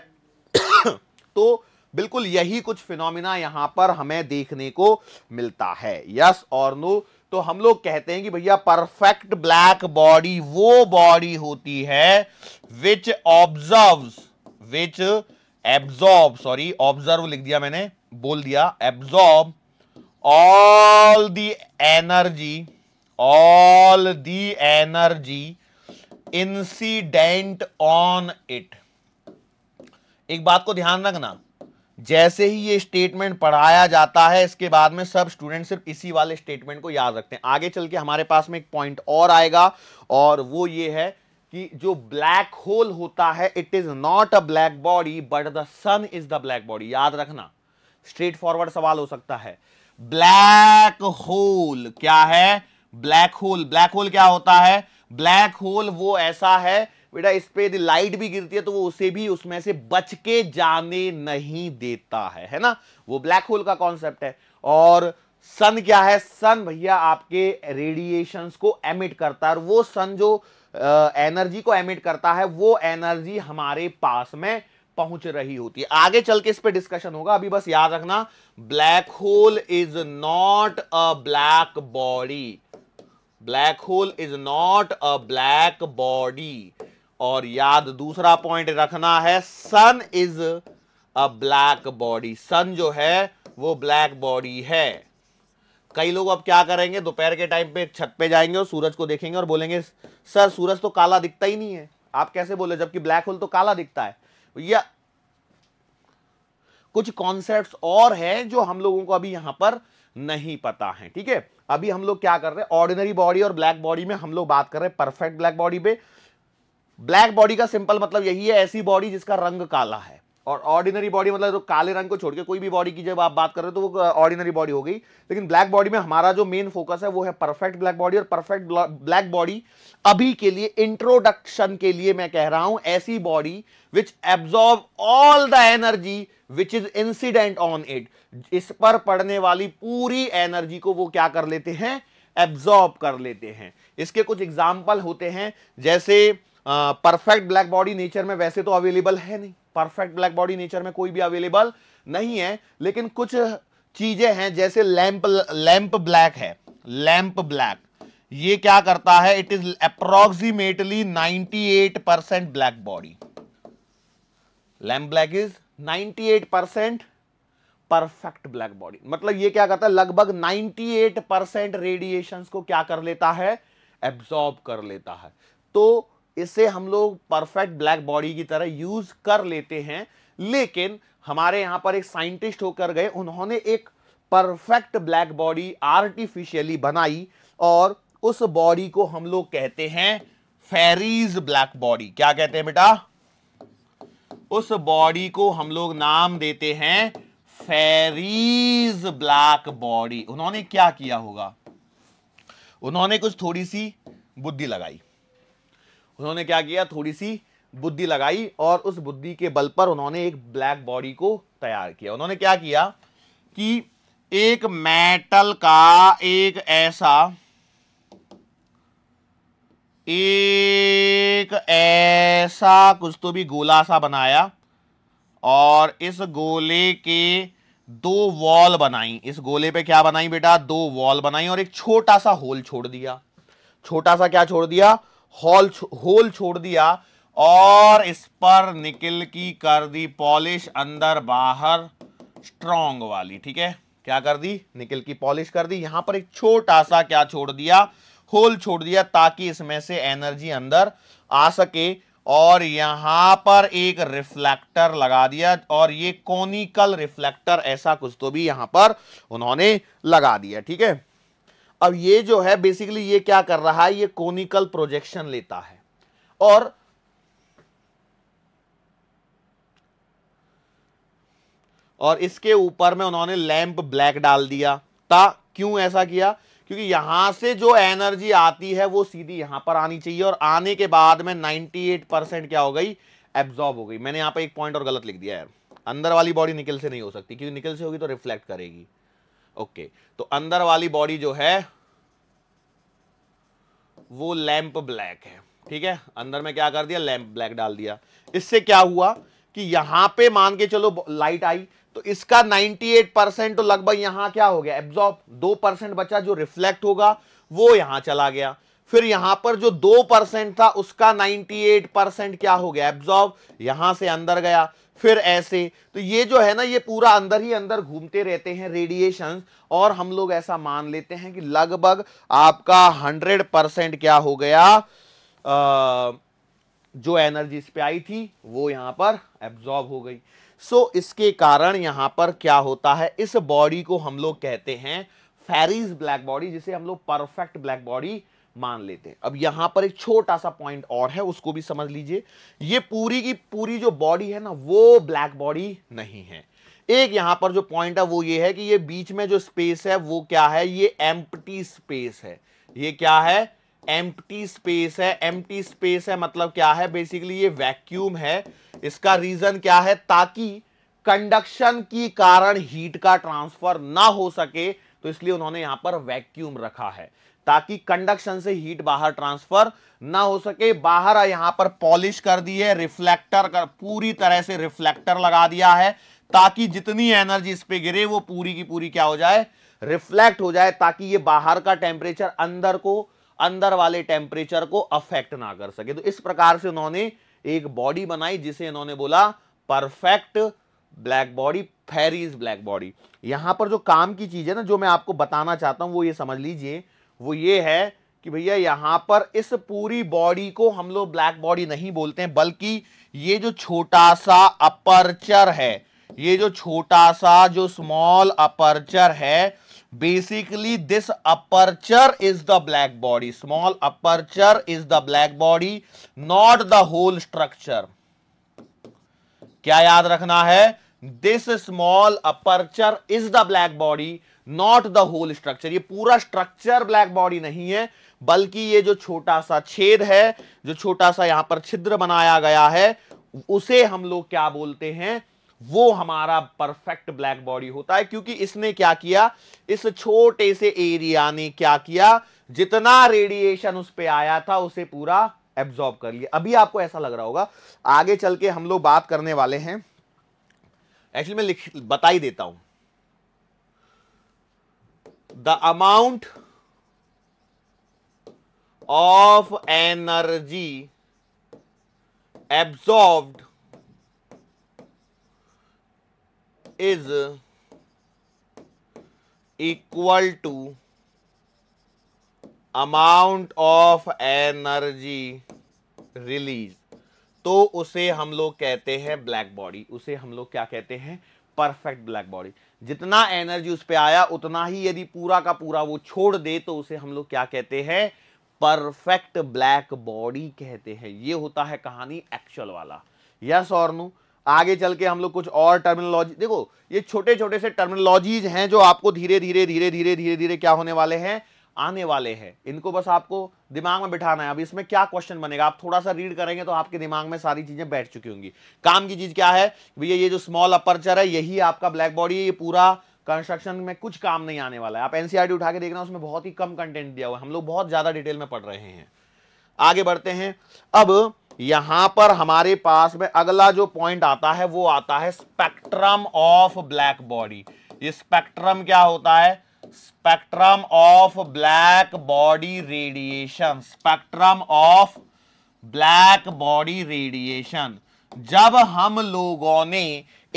तो बिल्कुल यही कुछ फिनोमिना यहां पर हमें देखने को मिलता है यस और नो तो हम लोग कहते हैं कि भैया परफेक्ट ब्लैक बॉडी वो बॉडी होती है which observe which absorb sorry observe लिख दिया मैंने बोल दिया absorb all the energy all the energy incident on it एक बात को ध्यान रखना जैसे ही ये स्टेटमेंट पढ़ाया जाता है इसके बाद में सब स्टूडेंट सिर्फ इसी वाले स्टेटमेंट को याद रखते हैं आगे चल के हमारे पास में एक पॉइंट और आएगा और वो ये है कि जो ब्लैक होल होता है it is not a black body but the sun is the black body याद रखना स्ट्रेट फॉरवर्ड सवाल हो सकता है ब्लैक होल क्या है ब्लैक होल ब्लैक होल क्या होता है ब्लैक होल वो ऐसा है बेटा इस पे यदि लाइट भी गिरती है तो वो उसे भी उसमें से बच के जाने नहीं देता है है ना वो ब्लैक होल का कॉन्सेप्ट है और सन क्या है सन भैया आपके रेडिएशन को एमिट करता है और वो सन जो एनर्जी को एमिट करता है वो एनर्जी हमारे पास में पहुंच रही होती है आगे चल के इस पे डिस्कशन होगा अभी बस याद रखना black hole is not a black body black hole is not a black body और याद दूसरा पॉइंट रखना है sun is a black body sun जो है वो ब्लैक बॉडी है कई लोग अब क्या करेंगे दोपहर के टाइम पे छत पे जाएंगे और सूरज को देखेंगे और बोलेंगे सर सूरज तो काला दिखता ही नहीं है आप कैसे बोले जबकि ब्लैक होल तो काला दिखता है या कुछ कॉन्सेप्ट और हैं जो हम लोगों को अभी यहां पर नहीं पता है ठीक है अभी हम लोग क्या कर रहे हैं ऑर्डिनरी बॉडी और ब्लैक बॉडी में हम लोग बात कर रहे हैं परफेक्ट ब्लैक बॉडी पे ब्लैक बॉडी का सिंपल मतलब यही है ऐसी बॉडी जिसका रंग काला है और ऑर्डिनरी बॉडी मतलब तो काले रंग को छोड़ के कोई भी बॉडी की जब आप बात कर रहे हो तो वो ऑर्डिनरी uh, बॉडी हो गई लेकिन ब्लैक बॉडी में हमारा जो मेन फोकस है वो है परफेक्ट ब्लैक बॉडी और परफेक्ट ब्लैक बॉडी अभी के लिए इंट्रोडक्शन के लिए मैं कह रहा हूं ऐसी body which absorb all the energy which is incident on it इस पर पड़ने वाली पूरी एनर्जी को वो क्या कर लेते हैं एब्जॉर्ब कर लेते हैं इसके कुछ एग्जाम्पल होते हैं जैसे परफेक्ट ब्लैक बॉडी नेचर में वैसे तो अवेलेबल है नहीं परफेक्ट ब्लैक बॉडी नेचर में कोई भी अवेलेबल नहीं है लेकिन कुछ चीजें हैं जैसे लैंप लैंप ब्लैक है लैंप ब्लैक ये क्या करता है it is approximately 98 percent black body lamp black is 98 percent perfect black body मतलब ये क्या करता है लगभग 98 परसेंट रेडिएशन को क्या कर लेता है एब्सॉर्ब कर लेता है तो इसे हम लोग परफेक्ट ब्लैक बॉडी की तरह यूज कर लेते हैं लेकिन हमारे यहां पर एक साइंटिस्ट होकर गए उन्होंने एक परफेक्ट ब्लैक बॉडी आर्टिफिशियली बनाई और उस बॉडी को हम लोग कहते हैं फेरीज ब्लैक बॉडी क्या कहते हैं बेटा उस बॉडी को हम लोग नाम देते हैं फेरीज ब्लैक बॉडी उन्होंने क्या किया होगा उन्होंने कुछ थोड़ी सी बुद्धि लगाई उन्होंने क्या किया थोड़ी सी बुद्धि लगाई और उस बुद्धि के बल पर उन्होंने एक ब्लैक बॉडी को तैयार किया उन्होंने क्या किया कि एक मेटल का एक ऐसा एक ऐसा कुछ तो भी गोला सा बनाया और इस गोले के दो वॉल बनाई इस गोले पे क्या बनाई बेटा दो वॉल बनाई और एक छोटा सा होल छोड़ दिया छोटा सा क्या छोड़ दिया हॉल होल छोड़ दिया और इस पर निकल की कर दी पॉलिश अंदर बाहर स्ट्रॉन्ग वाली ठीक है क्या कर दी निकल की पॉलिश कर दी यहां पर एक छोटा सा क्या छोड़ दिया होल छोड़ दिया ताकि इसमें से एनर्जी अंदर आ सके और यहां पर एक रिफ्लेक्टर लगा दिया और ये कॉनिकल रिफ्लेक्टर ऐसा कुछ तो भी यहां पर उन्होंने लगा दिया ठीक है अब ये जो है बेसिकली ये क्या कर रहा है ये कोनिकल प्रोजेक्शन लेता है और और इसके ऊपर में उन्होंने लैंप ब्लैक डाल दिया ता क्यों ऐसा किया क्योंकि यहां से जो एनर्जी आती है वो सीधी यहां पर आनी चाहिए और आने के बाद में 98 परसेंट क्या हो गई एब्जॉर्ब हो गई मैंने यहां पर एक पॉइंट और गलत लिख दिया है अंदर वाली बॉडी निकल से नहीं हो सकती क्योंकि निकल से होगी तो रिफ्लेक्ट करेगी ओके तो अंदर वाली बॉडी जो है वो लैंप ब्लैक है ठीक है अंदर में क्या कर दिया लैंप ब्लैक डाल दिया इससे क्या हुआ कि यहां पे मान के चलो लाइट आई तो इसका 98 परसेंट तो लगभग यहां क्या हो गया एब्जॉर्ब दो परसेंट बचा जो रिफ्लेक्ट होगा वो यहां चला गया फिर यहां पर जो दो परसेंट था उसका 98 परसेंट क्या हो गया एब्जॉर्ब यहां से अंदर गया फिर ऐसे तो ये जो है ना ये पूरा अंदर ही अंदर घूमते रहते हैं रेडिएशन और हम लोग ऐसा मान लेते हैं कि लगभग आपका 100 परसेंट क्या हो गया आ, जो एनर्जी इस पे आई थी वो यहाँ पर एब्जॉर्ब हो गई सो so, इसके कारण यहां पर क्या होता है इस बॉडी को हम लोग कहते हैं फेरीज ब्लैक बॉडी जिसे हम लोग परफेक्ट ब्लैक बॉडी मान लेते हैं अब यहां पर एक छोटा सा पॉइंट और है उसको भी समझ लीजिए ये पूरी की पूरी जो बॉडी है ना वो ब्लैक बॉडी नहीं है एक यहां पर जो पॉइंट है वो ये है कि ये बीच में जो स्पेस है वो क्या है ये एम्प्टी स्पेस है ये क्या है एम्प्टी स्पेस है एम्प्टी स्पेस है मतलब क्या है बेसिकली ये वैक्यूम है इसका रीजन क्या है ताकि कंडक्शन की कारण हीट का ट्रांसफर ना हो सके तो इसलिए उन्होंने यहां पर वैक्यूम रखा है ताकि कंडक्शन से हीट बाहर ट्रांसफर ना हो सके बाहर यहां पर पॉलिश कर दी है रिफ्लेक्टर कर पूरी तरह से रिफ्लेक्टर लगा दिया है ताकि जितनी एनर्जी इस पे गिरे वो पूरी की पूरी क्या हो जाए रिफ्लेक्ट हो जाए ताकि ये बाहर का टेम्परेचर अंदर को अंदर वाले टेम्परेचर को अफेक्ट ना कर सके तो इस प्रकार से उन्होंने एक बॉडी बनाई जिसे इन्होंने बोला perfect black body Fery's black body यहां पर जो काम की चीज है ना जो मैं आपको बताना चाहता हूं वो ये समझ लीजिए वो ये है कि भैया यहाँ पर इस पूरी बॉडी को हम लोग ब्लैक बॉडी नहीं बोलते हैं बल्कि ये जो छोटा सा अपर्चर है ये जो छोटा सा जो स्मॉल अपर्चर है basically this aperture is the black body small aperture is the black body not the whole structure क्या याद रखना है this small aperture is the black body not the whole structure ये पूरा स्ट्रक्चर ब्लैक बॉडी नहीं है बल्कि ये जो छोटा सा छेद है जो छोटा सा यहां पर छिद्र बनाया गया है उसे हम लोग क्या बोलते हैं वो हमारा परफेक्ट ब्लैक बॉडी होता है क्योंकि इसने क्या किया इस छोटे से एरिया ने क्या किया जितना रेडिएशन उस पर आया था उसे पूरा एब्जॉर्ब कर लिया अभी आपको ऐसा लग रहा होगा आगे चल के हम लोग बात करने वाले हैं एक्चुअली मैं लिख बता ही देता हूं the amount of energy absorbed is equal to amount of energy release तो उसे हम लोग कहते हैं ब्लैक बॉडी उसे हम लोग क्या कहते हैं परफेक्ट ब्लैक बॉडी जितना एनर्जी उस पर आया उतना ही यदि पूरा का पूरा वो छोड़ दे तो उसे हम लोग क्या कहते हैं परफेक्ट ब्लैक बॉडी कहते हैं ये होता है कहानी एक्चुअल वाला यस और नो आगे चल के हम लोग कुछ और टर्मिनोलॉजी देखो ये छोटे छोटे से टर्मिनोलॉजीज हैं जो आपको धीरे धीरे धीरे धीरे धीरे धीरे क्या होने वाले हैं आने वाले हैं इनको बस आपको दिमाग में बिठाना है अब इसमें क्या क्वेश्चन बनेगा आप थोड़ा सा रीड करेंगे तो आपके दिमाग में सारी चीज़ें बैठ चुकी होंगी काम की चीज़ क्या है भैया ये जो स्मॉल अपर्चर है यही आपका ब्लैक बॉडी है ये पूरा कंस्ट्रक्शन में कुछ काम नहीं आने वाला है आप एनसीआरटी e उठा के देखना उसमें बहुत ही कम कंटेंट दिया हुआ है हम लोग बहुत ज़्यादा डिटेल में पढ़ रहे हैं आगे बढ़ते हैं अब यहां पर हमारे पास में अगला जो पॉइंट आता है वो आता है स्पेक्ट्रम ऑफ ब्लैक बॉडी ये स्पेक्ट्रम क्या होता है spectrum of black body radiation spectrum of black body radiation जब हम लोगों ने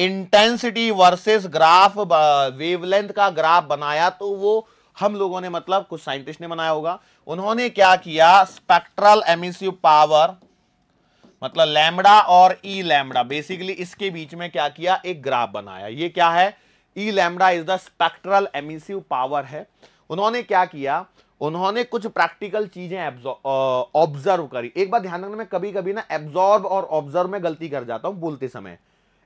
इंटेंसिटी वर्सेस ग्राफ वेवलेंथ का ग्राफ बनाया तो वो हम लोगों ने मतलब कुछ साइंटिस्ट ने बनाया होगा उन्होंने क्या किया स्पेक्ट्रल एमिसिव पावर मतलब लैमडा और ई लैमडा बेसिकली इसके बीच में क्या किया एक ग्राफ बनाया ये क्या है E lambda is the spectral emissive power है उन्होंने क्या किया उन्होंने कुछ प्रैक्टिकल चीजें ऑब्जर्व करी एक बार ध्यान रखना मैं कभी कभी ना एब्जॉर्ब और ऑब्जर्व में गलती कर जाता हूं बोलते समय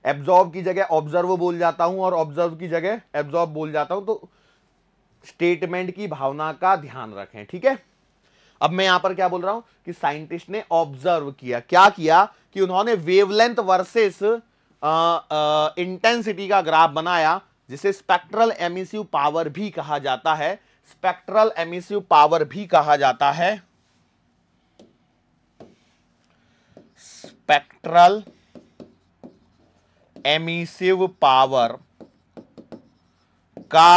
एब्जॉर्ब की जगह ऑब्जर्व बोल जाता हूं और ऑब्जर्व की जगह एब्जॉर्ब बोल जाता हूं तो स्टेटमेंट की भावना का ध्यान रखें ठीक है अब मैं यहां पर क्या बोल रहा हूं कि साइंटिस्ट ने ऑब्जर्व किया क्या किया कि उन्होंने वेवलेंथ वर्सेस इंटेंसिटी का ग्राफ बनाया जिसे स्पेक्ट्रल एमिसिव पावर भी कहा जाता है स्पेक्ट्रल एमिसिव पावर भी कहा जाता है स्पेक्ट्रल एमिसिव पावर का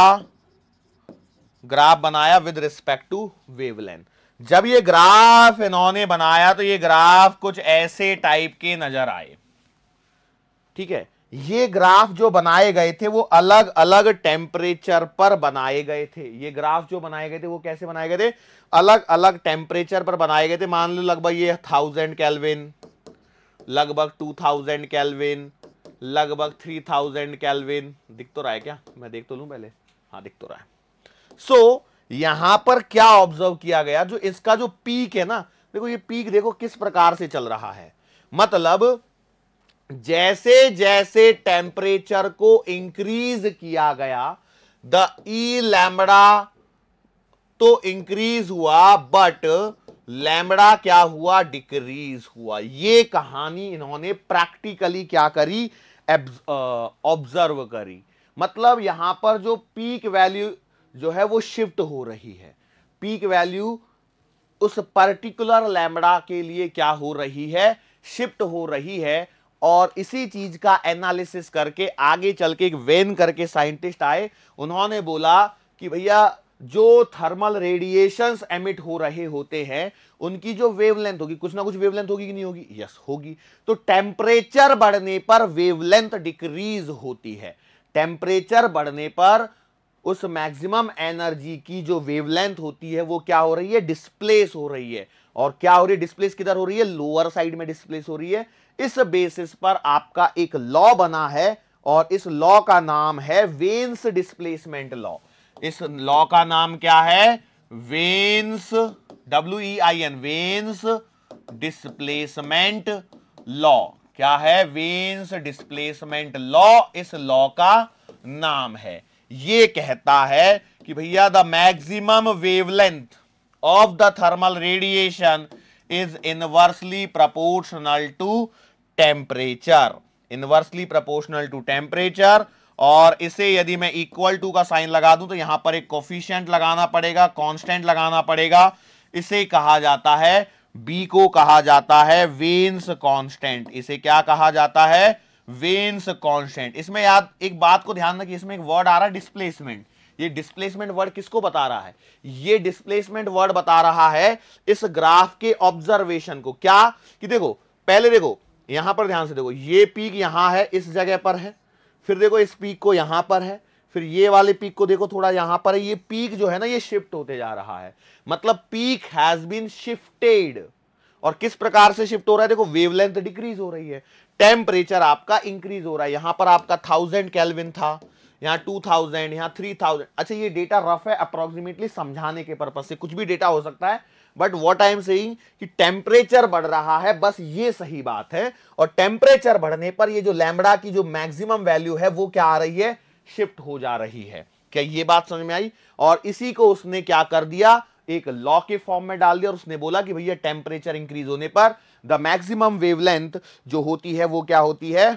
ग्राफ बनाया विद रिस्पेक्ट टू वेवलेंथ जब ये ग्राफ इन्होंने बनाया तो ये ग्राफ कुछ ऐसे टाइप के नजर आए ठीक है ये ग्राफ जो बनाए गए थे वो अलग अलग टेम्परेचर पर बनाए गए थे ये ग्राफ जो बनाए गए थे वो कैसे बनाए गए थे अलग अलग टेम्परेचर पर बनाए गए थे मान लो लगभग ये थाउजेंड कैलविन लगभग टू थाउजेंड कैलविन लगभग थ्री थाउजेंड कैलविन दिख तो रहा है क्या मैं देख तो लू पहले हाँ दिख तो रहा है सो so, यहां पर क्या ऑब्जर्व किया गया जो इसका जो पीक है ना देखो ये पीक देखो किस प्रकार से चल रहा है मतलब जैसे जैसे टेम्परेचर को इंक्रीज किया गया द ई लैमड़ा तो इंक्रीज हुआ बट लैमड़ा क्या हुआ डिक्रीज हुआ ये कहानी इन्होंने प्रैक्टिकली क्या करी ऑब्जर्व करी मतलब यहां पर जो पीक वैल्यू जो है वो शिफ्ट हो रही है पीक वैल्यू उस पर्टिकुलर लैमड़ा के लिए क्या हो रही है शिफ्ट हो रही है और इसी चीज का एनालिसिस करके आगे चल के एक वेन करके साइंटिस्ट आए उन्होंने बोला कि भैया जो थर्मल रेडिएशंस एमिट हो रहे होते हैं उनकी जो वेवलेंथ होगी कुछ ना कुछ वेवलेंथ होगी कि नहीं होगी यस होगी तो टेम्परेचर बढ़ने पर वेवलेंथ डिक्रीज होती है टेम्परेचर बढ़ने पर उस मैक्सिमम एनर्जी की जो वेवलेंथ होती है वो क्या हो रही है डिस्प्लेस हो रही है और क्या हो रही है डिस्प्लेस किधर हो रही है लोअर साइड में डिस्प्लेस हो रही है इस बेसिस पर आपका एक लॉ बना है और इस लॉ का नाम है वेन्स डिस्प्लेसमेंट लॉ इस लॉ का नाम क्या है Wien's W I N Wien's displacement law क्या है वेन्स डिस्प्लेसमेंट लॉ इस लॉ का नाम है यह कहता है कि भैया the maximum wavelength of the thermal radiation is inversely proportional to temperature inversely proportional to temperature और इसे यदि मैं इक्वल टू का साइन लगा दूं तो यहां पर एक कोफिशियंट लगाना पड़ेगा कॉन्स्टेंट लगाना पड़ेगा इसे कहा जाता है बी को कहा जाता है वेन्स कॉन्स्टेंट इसे क्या कहा जाता है वेन्स कॉन्स्टेंट इसमें याद एक बात को ध्यान रखिए इसमें एक वर्ड आ रहा है डिस्प्लेसमेंट ये डिस्प्लेसमेंट वर्ड किसको बता रहा है ये डिस्प्लेसमेंट वर्ड बता रहा है इस ग्राफ के ऑब्जर्वेशन को क्या कि देखो पहले देखो यहां पर ध्यान से देखो ये पीक यहां है इस जगह पर है फिर देखो इस पीक को यहां पर है फिर ये वाले पीक को देखो थोड़ा यहां पर है ये पीक जो है ना ये शिफ्ट होते जा रहा है मतलब पीक हैज़ बीन शिफ्टेड और किस प्रकार से शिफ्ट हो रहा है देखो वेवलेंथ डिक्रीज हो रही है टेम्परेचर आपका इंक्रीज हो रहा है यहां पर आपका थाउजेंड कैलविन था यहाँ टू थाउजेंड यहाँ थ्री थाउजेंड अच्छा ये डेटा रफ है अप्रोक्सीमेटली समझाने के पर्पज से कुछ भी डेटा हो सकता है but what I am saying कि टेम्परेचर बढ़ रहा है बस ये सही बात है और टेम्परेचर बढ़ने पर ये जो लैमड़ा की जो मैक्सिमम वैल्यू है वो क्या आ रही है शिफ्ट हो जा रही है क्या ये बात समझ में आई और इसी को उसने क्या कर दिया एक लॉ के फॉर्म में डाल दिया और उसने बोला कि भैया टेम्परेचर इंक्रीज होने पर द मैक्सिमम वेवलेंथ जो होती है वो क्या होती है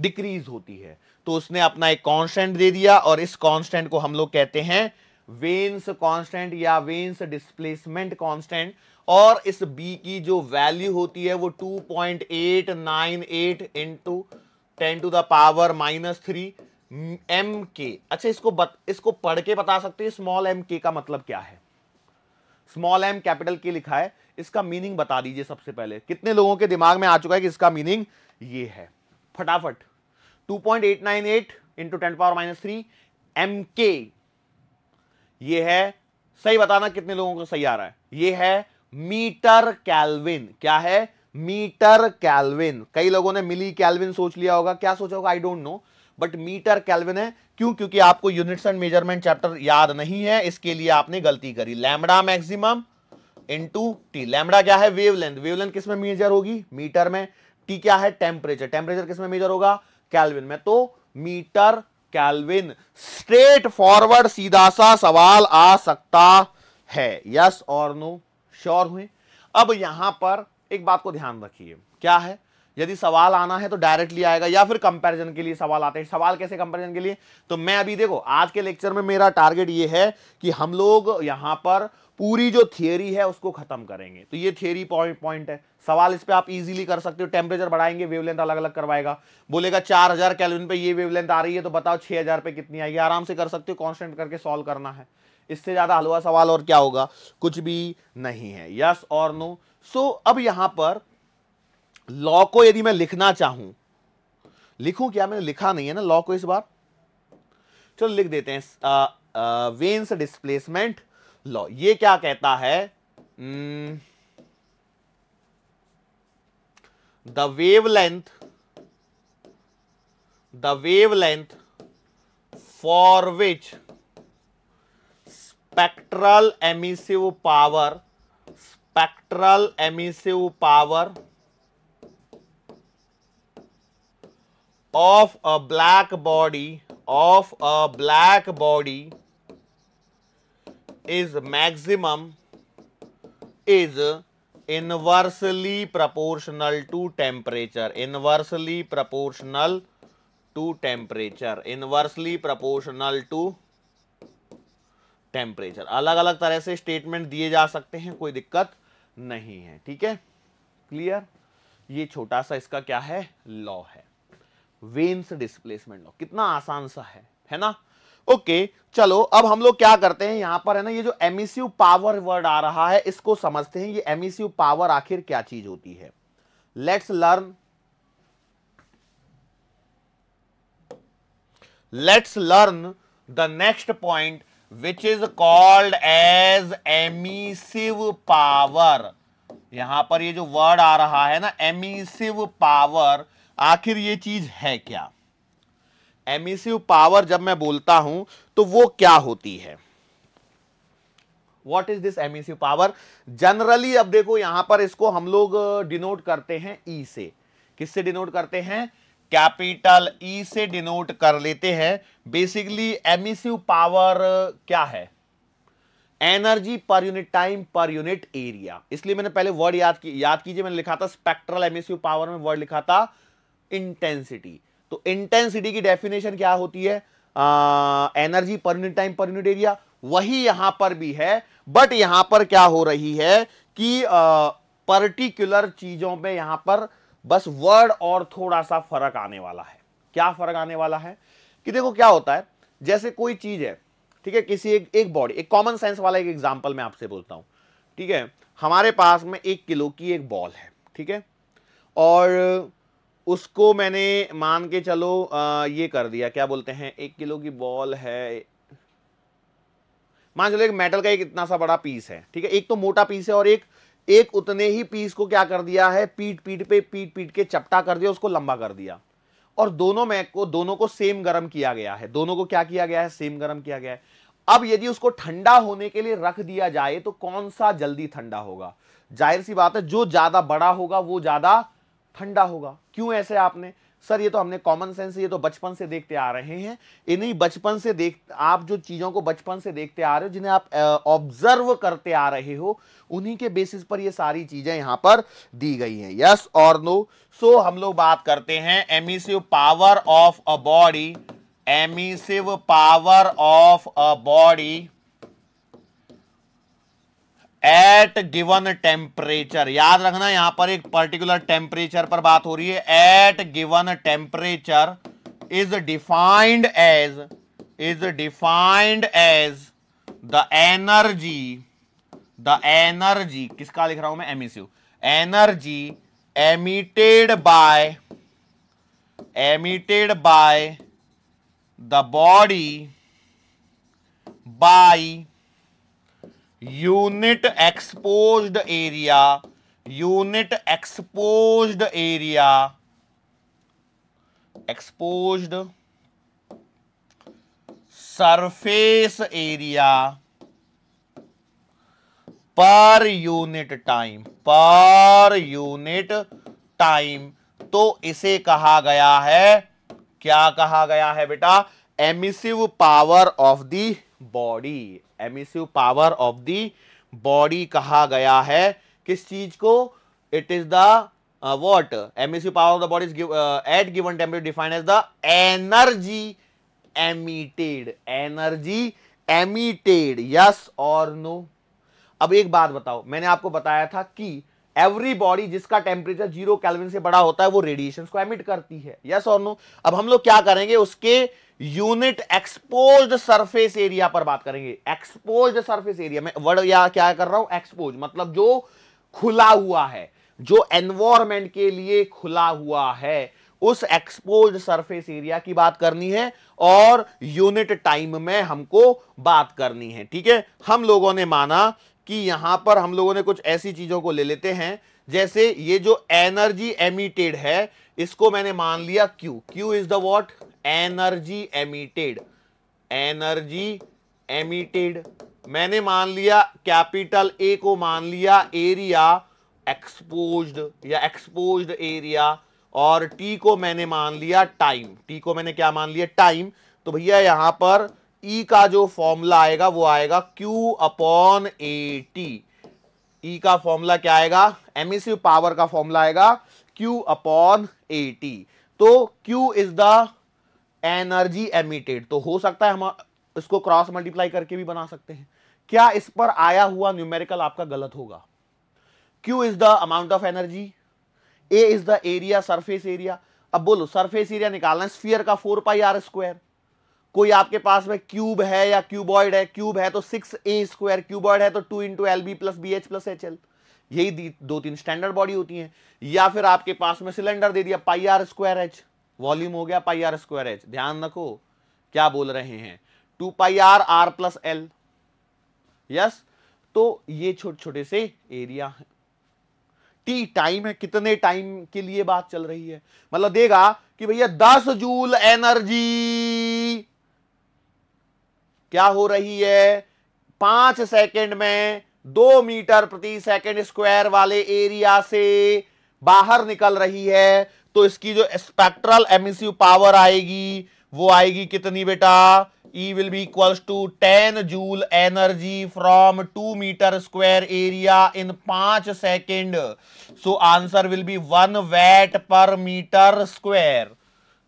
डिक्रीज होती है तो उसने अपना एक कांस्टेंट दे दिया और इस कांस्टेंट को हम लोग कहते हैं वेन्स कांस्टेंट या वेन्स डिस्प्लेसमेंट कांस्टेंट और इस बी की जो वैल्यू होती है वो 2.898 point eight nine eight into ten to the power minus three M K अच्छा इसको बत, इसको पढ़ के बता सकते हैं स्मॉल एम के का मतलब क्या है स्मॉल एम कैपिटल के लिखा है इसका मीनिंग बता दीजिए सबसे पहले कितने लोगों के दिमाग में आ चुका है कि इसका मीनिंग ये है फटाफट 2.898 point eight nine eight into ten power minus three M K ये है सही बताना कितने लोगों को सही आ रहा है ये है मीटर कैलविन क्या है मीटर कैलविन कई लोगों ने मिली कैलविन सोच लिया होगा क्या सोचा होगा I don't know but meter kelvin है क्यों क्योंकि आपको यूनिट्स एंड मेजरमेंट चैप्टर याद नहीं है इसके लिए आपने गलती करी lambda maximum to T lambda क्या है वेवलेंथ वेवलेंथ किस में मेजर होगी मीटर में टी क्या है टेम्परेचर टेम्परेचर किसमें मेजर होगा कैलविन में तो मीटर कैलविन स्ट्रेट फॉरवर्ड सीधा सा सवाल आ सकता है यस और नो श्योर हुए अब यहां पर एक बात को ध्यान रखिए क्या है यदि सवाल आना है तो डायरेक्टली आएगा या फिर कंपैरिजन के लिए सवाल आते हैं सवाल कैसे कंपैरिजन के लिए तो मैं अभी देखो आज के लेक्चर में मेरा टारगेट ये है कि हम लोग यहां पर पूरी जो थियोरी है उसको खत्म करेंगे तो ये थियोरी पॉइंट पॉइंट है सवाल इस पर आप इजीली कर सकते हो टेम्परेचर बढ़ाएंगे वेवलेंथ अलग अलग करवाएगा बोलेगा 4000 हजार पे ये वेवलेंथ आ रही है तो बताओ 6000 पे कितनी आएगी आराम से कर सकते हो कांस्टेंट करके सॉल्व करना है इससे ज़्यादा हलवा सवाल और क्या होगा कुछ भी नहीं है यस और नो सो अब यहां पर लॉ को यदि मैं लिखना चाहूं लिखू क्या मैंने लिखा नहीं है ना लॉ को इस बार चलो लिख देते हैं वेन्स डिस्प्लेसमेंट लॉ ये क्या कहता है hmm, the wavelength the wavelength for which spectral emissive power spectral emissive power of a black body of a black body is maximum is inversely proportional to temperature inversely proportional to temperature inversely proportional to temperature अलग अलग तरह से statement दिए जा सकते हैं कोई दिक्कत नहीं है ठीक है क्लियर ये छोटा सा इसका क्या है लॉ है वेन्स डिस्प्लेसमेंट लॉ कितना आसान सा है है ना ओके चलो अब हम लोग क्या करते हैं यहां पर है ना ये जो एमिसिव पावर वर्ड आ रहा है इसको समझते हैं ये एमिसिव पावर e आखिर क्या चीज होती है let's learn let's learn the next point which is called as emissive power यहां पर ये जो वर्ड आ रहा है ना एमिसिव पावर e आखिर ये चीज है क्या एमिसिव पावर जब मैं बोलता हूं तो वो क्या होती है what is this emissive power generally अब देखो यहां पर इसको हम लोग डिनोट करते हैं ई e से किससे डिनोट करते हैं कैपिटल ई e से डिनोट कर लेते हैं बेसिकली एमिसिव पावर क्या है energy per unit time per unit area इसलिए मैंने पहले वर्ड याद की याद कीजिए मैंने लिखा था स्पेक्ट्रल एमिसिव पावर में वर्ड लिखा था इंटेंसिटी तो इंटेंसिटी की डेफिनेशन क्या होती है energy per unit time per unit area वही यहां पर भी है बट यहां पर क्या हो रही है कि पर्टिकुलर चीजों में यहां पर बस वर्ड और थोड़ा सा फर्क आने वाला है क्या फर्क आने वाला है कि देखो क्या होता है जैसे कोई चीज है ठीक है किसी एक एक बॉडी एक कॉमन सेंस वाला एक एग्जाम्पल मैं आपसे बोलता हूं ठीक है हमारे पास में एक किलो की एक बॉल है ठीक है और उसको मैंने मान के चलो आ, ये कर दिया क्या बोलते हैं एक किलो की बॉल है मान चलो एक मेटल का एक इतना सा बड़ा पीस है ठीक है एक तो मोटा पीस है और एक एक उतने ही पीस को क्या कर दिया है पीट पीट पे पीट पीट के चपटा कर दिया उसको लंबा कर दिया और दोनों में को दोनों को सेम गरम किया गया है दोनों को क्या किया गया है सेम गरम किया गया है अब यदि उसको ठंडा होने के लिए रख दिया जाए तो कौन सा जल्दी ठंडा होगा जाहिर सी बात है जो ज्यादा बड़ा होगा वो ज्यादा ठंडा होगा क्यों ऐसे आपने सर ये तो हमने कॉमन सेंस ये तो बचपन से देखते आ रहे हैं इन्हीं बचपन से देख आप जो चीज़ों को बचपन से देखते आ रहे हो जिन्हें आप ऑब्जर्व करते आ रहे हो उन्हीं के बेसिस पर ये सारी चीज़ें यहां पर दी गई हैं यस और नो सो हम लोग बात करते हैं emissive power of a body emissive power of a body at given temperature याद रखना यहां पर एक पर्टिकुलर टेम्परेचर पर बात हो रही है at given temperature is defined as is defined as the energy the energy किसका लिख रहा हूं मैं emissive energy emitted by emitted by the body by unit expose area unit expose area expose surface area per unit time per unit time तो इसे कहा गया है क्या कहा गया है बेटा emissive power of the body emissive power of the body कहा गया है किस चीज को it is the what emissive power of the body at given temperature defined as the energy emitted energy emitted yes और नो अब एक बात बताओ मैंने आपको बताया था कि एवरी बॉडी जिसका टेम्परेचर जीरो कैलविन से बड़ा होता है वो रेडिएशन को एमिट करती है यस और नो अब हम लोग क्या करेंगे उसके यूनिट एक्सपोज सरफेस एरिया पर बात करेंगे एक्सपोज सरफेस एरिया में वर्ड या क्या कर रहा हूं एक्सपोज मतलब जो खुला हुआ है जो एनवायरमेंट के लिए खुला हुआ है उस एक्सपोज सरफेस एरिया की बात करनी है और यूनिट टाइम में हमको बात करनी है ठीक है हम लोगों ने माना कि यहां पर हम लोगों ने कुछ ऐसी चीज़ों को ले लेते हैं जैसे ये जो एनर्जी एमिटेड है इसको मैंने मान लिया Q Q is the what energy emitted energy emitted मैंने मान लिया कैपिटल ए को मान लिया एरिया एक्सपोज्ड या एक्सपोज्ड एरिया और टी को मैंने मान लिया टाइम टी को मैंने क्या मान लिया टाइम तो भैया यहां पर ई e का जो फॉर्मूला आएगा वो आएगा Q upon A T E का फॉर्मूला क्या आएगा एमिसिव पावर का फॉर्मूला आएगा क्यू अपॉन ए टी तो Q is the energy emitted तो हो सकता है हम इसको क्रॉस मल्टीप्लाई करके भी बना सकते हैं क्या इस पर आया हुआ न्यूमेरिकल आपका गलत होगा Q is the amount of energy A is the area surface area अब बोलो सरफेस एरिया निकालना स्फीयर का फोर पाई आर स्क्वायर कोई आपके पास में क्यूब है या क्यूबॉइड है क्यूब है तो सिक्स ए स्क्वायर क्यूबॉइड है तो two into L B plus B H plus H L यही दो तीन स्टैंडर्ड बॉडी होती हैं या फिर आपके पास में सिलेंडर दे दिया pi R square H volume हो गया पाई आर स्क्वायर एच ध्यान रखो क्या बोल रहे हैं two pi R R plus L yes तो ये छोटे छोटे से एरिया है टी टाइम है कितने टाइम के लिए बात चल रही है मतलब देगा कि भैया दस जूल एनर्जी क्या हो रही है पांच सेकंड में दो मीटर प्रति सेकंड स्क्वायर वाले एरिया से बाहर निकल रही है तो इसकी जो स्पेक्ट्रल एमिसिव पावर आएगी वो आएगी कितनी बेटा E will be equals to ten joule energy from two meter square area in पांच second so answer will be one watt per metre square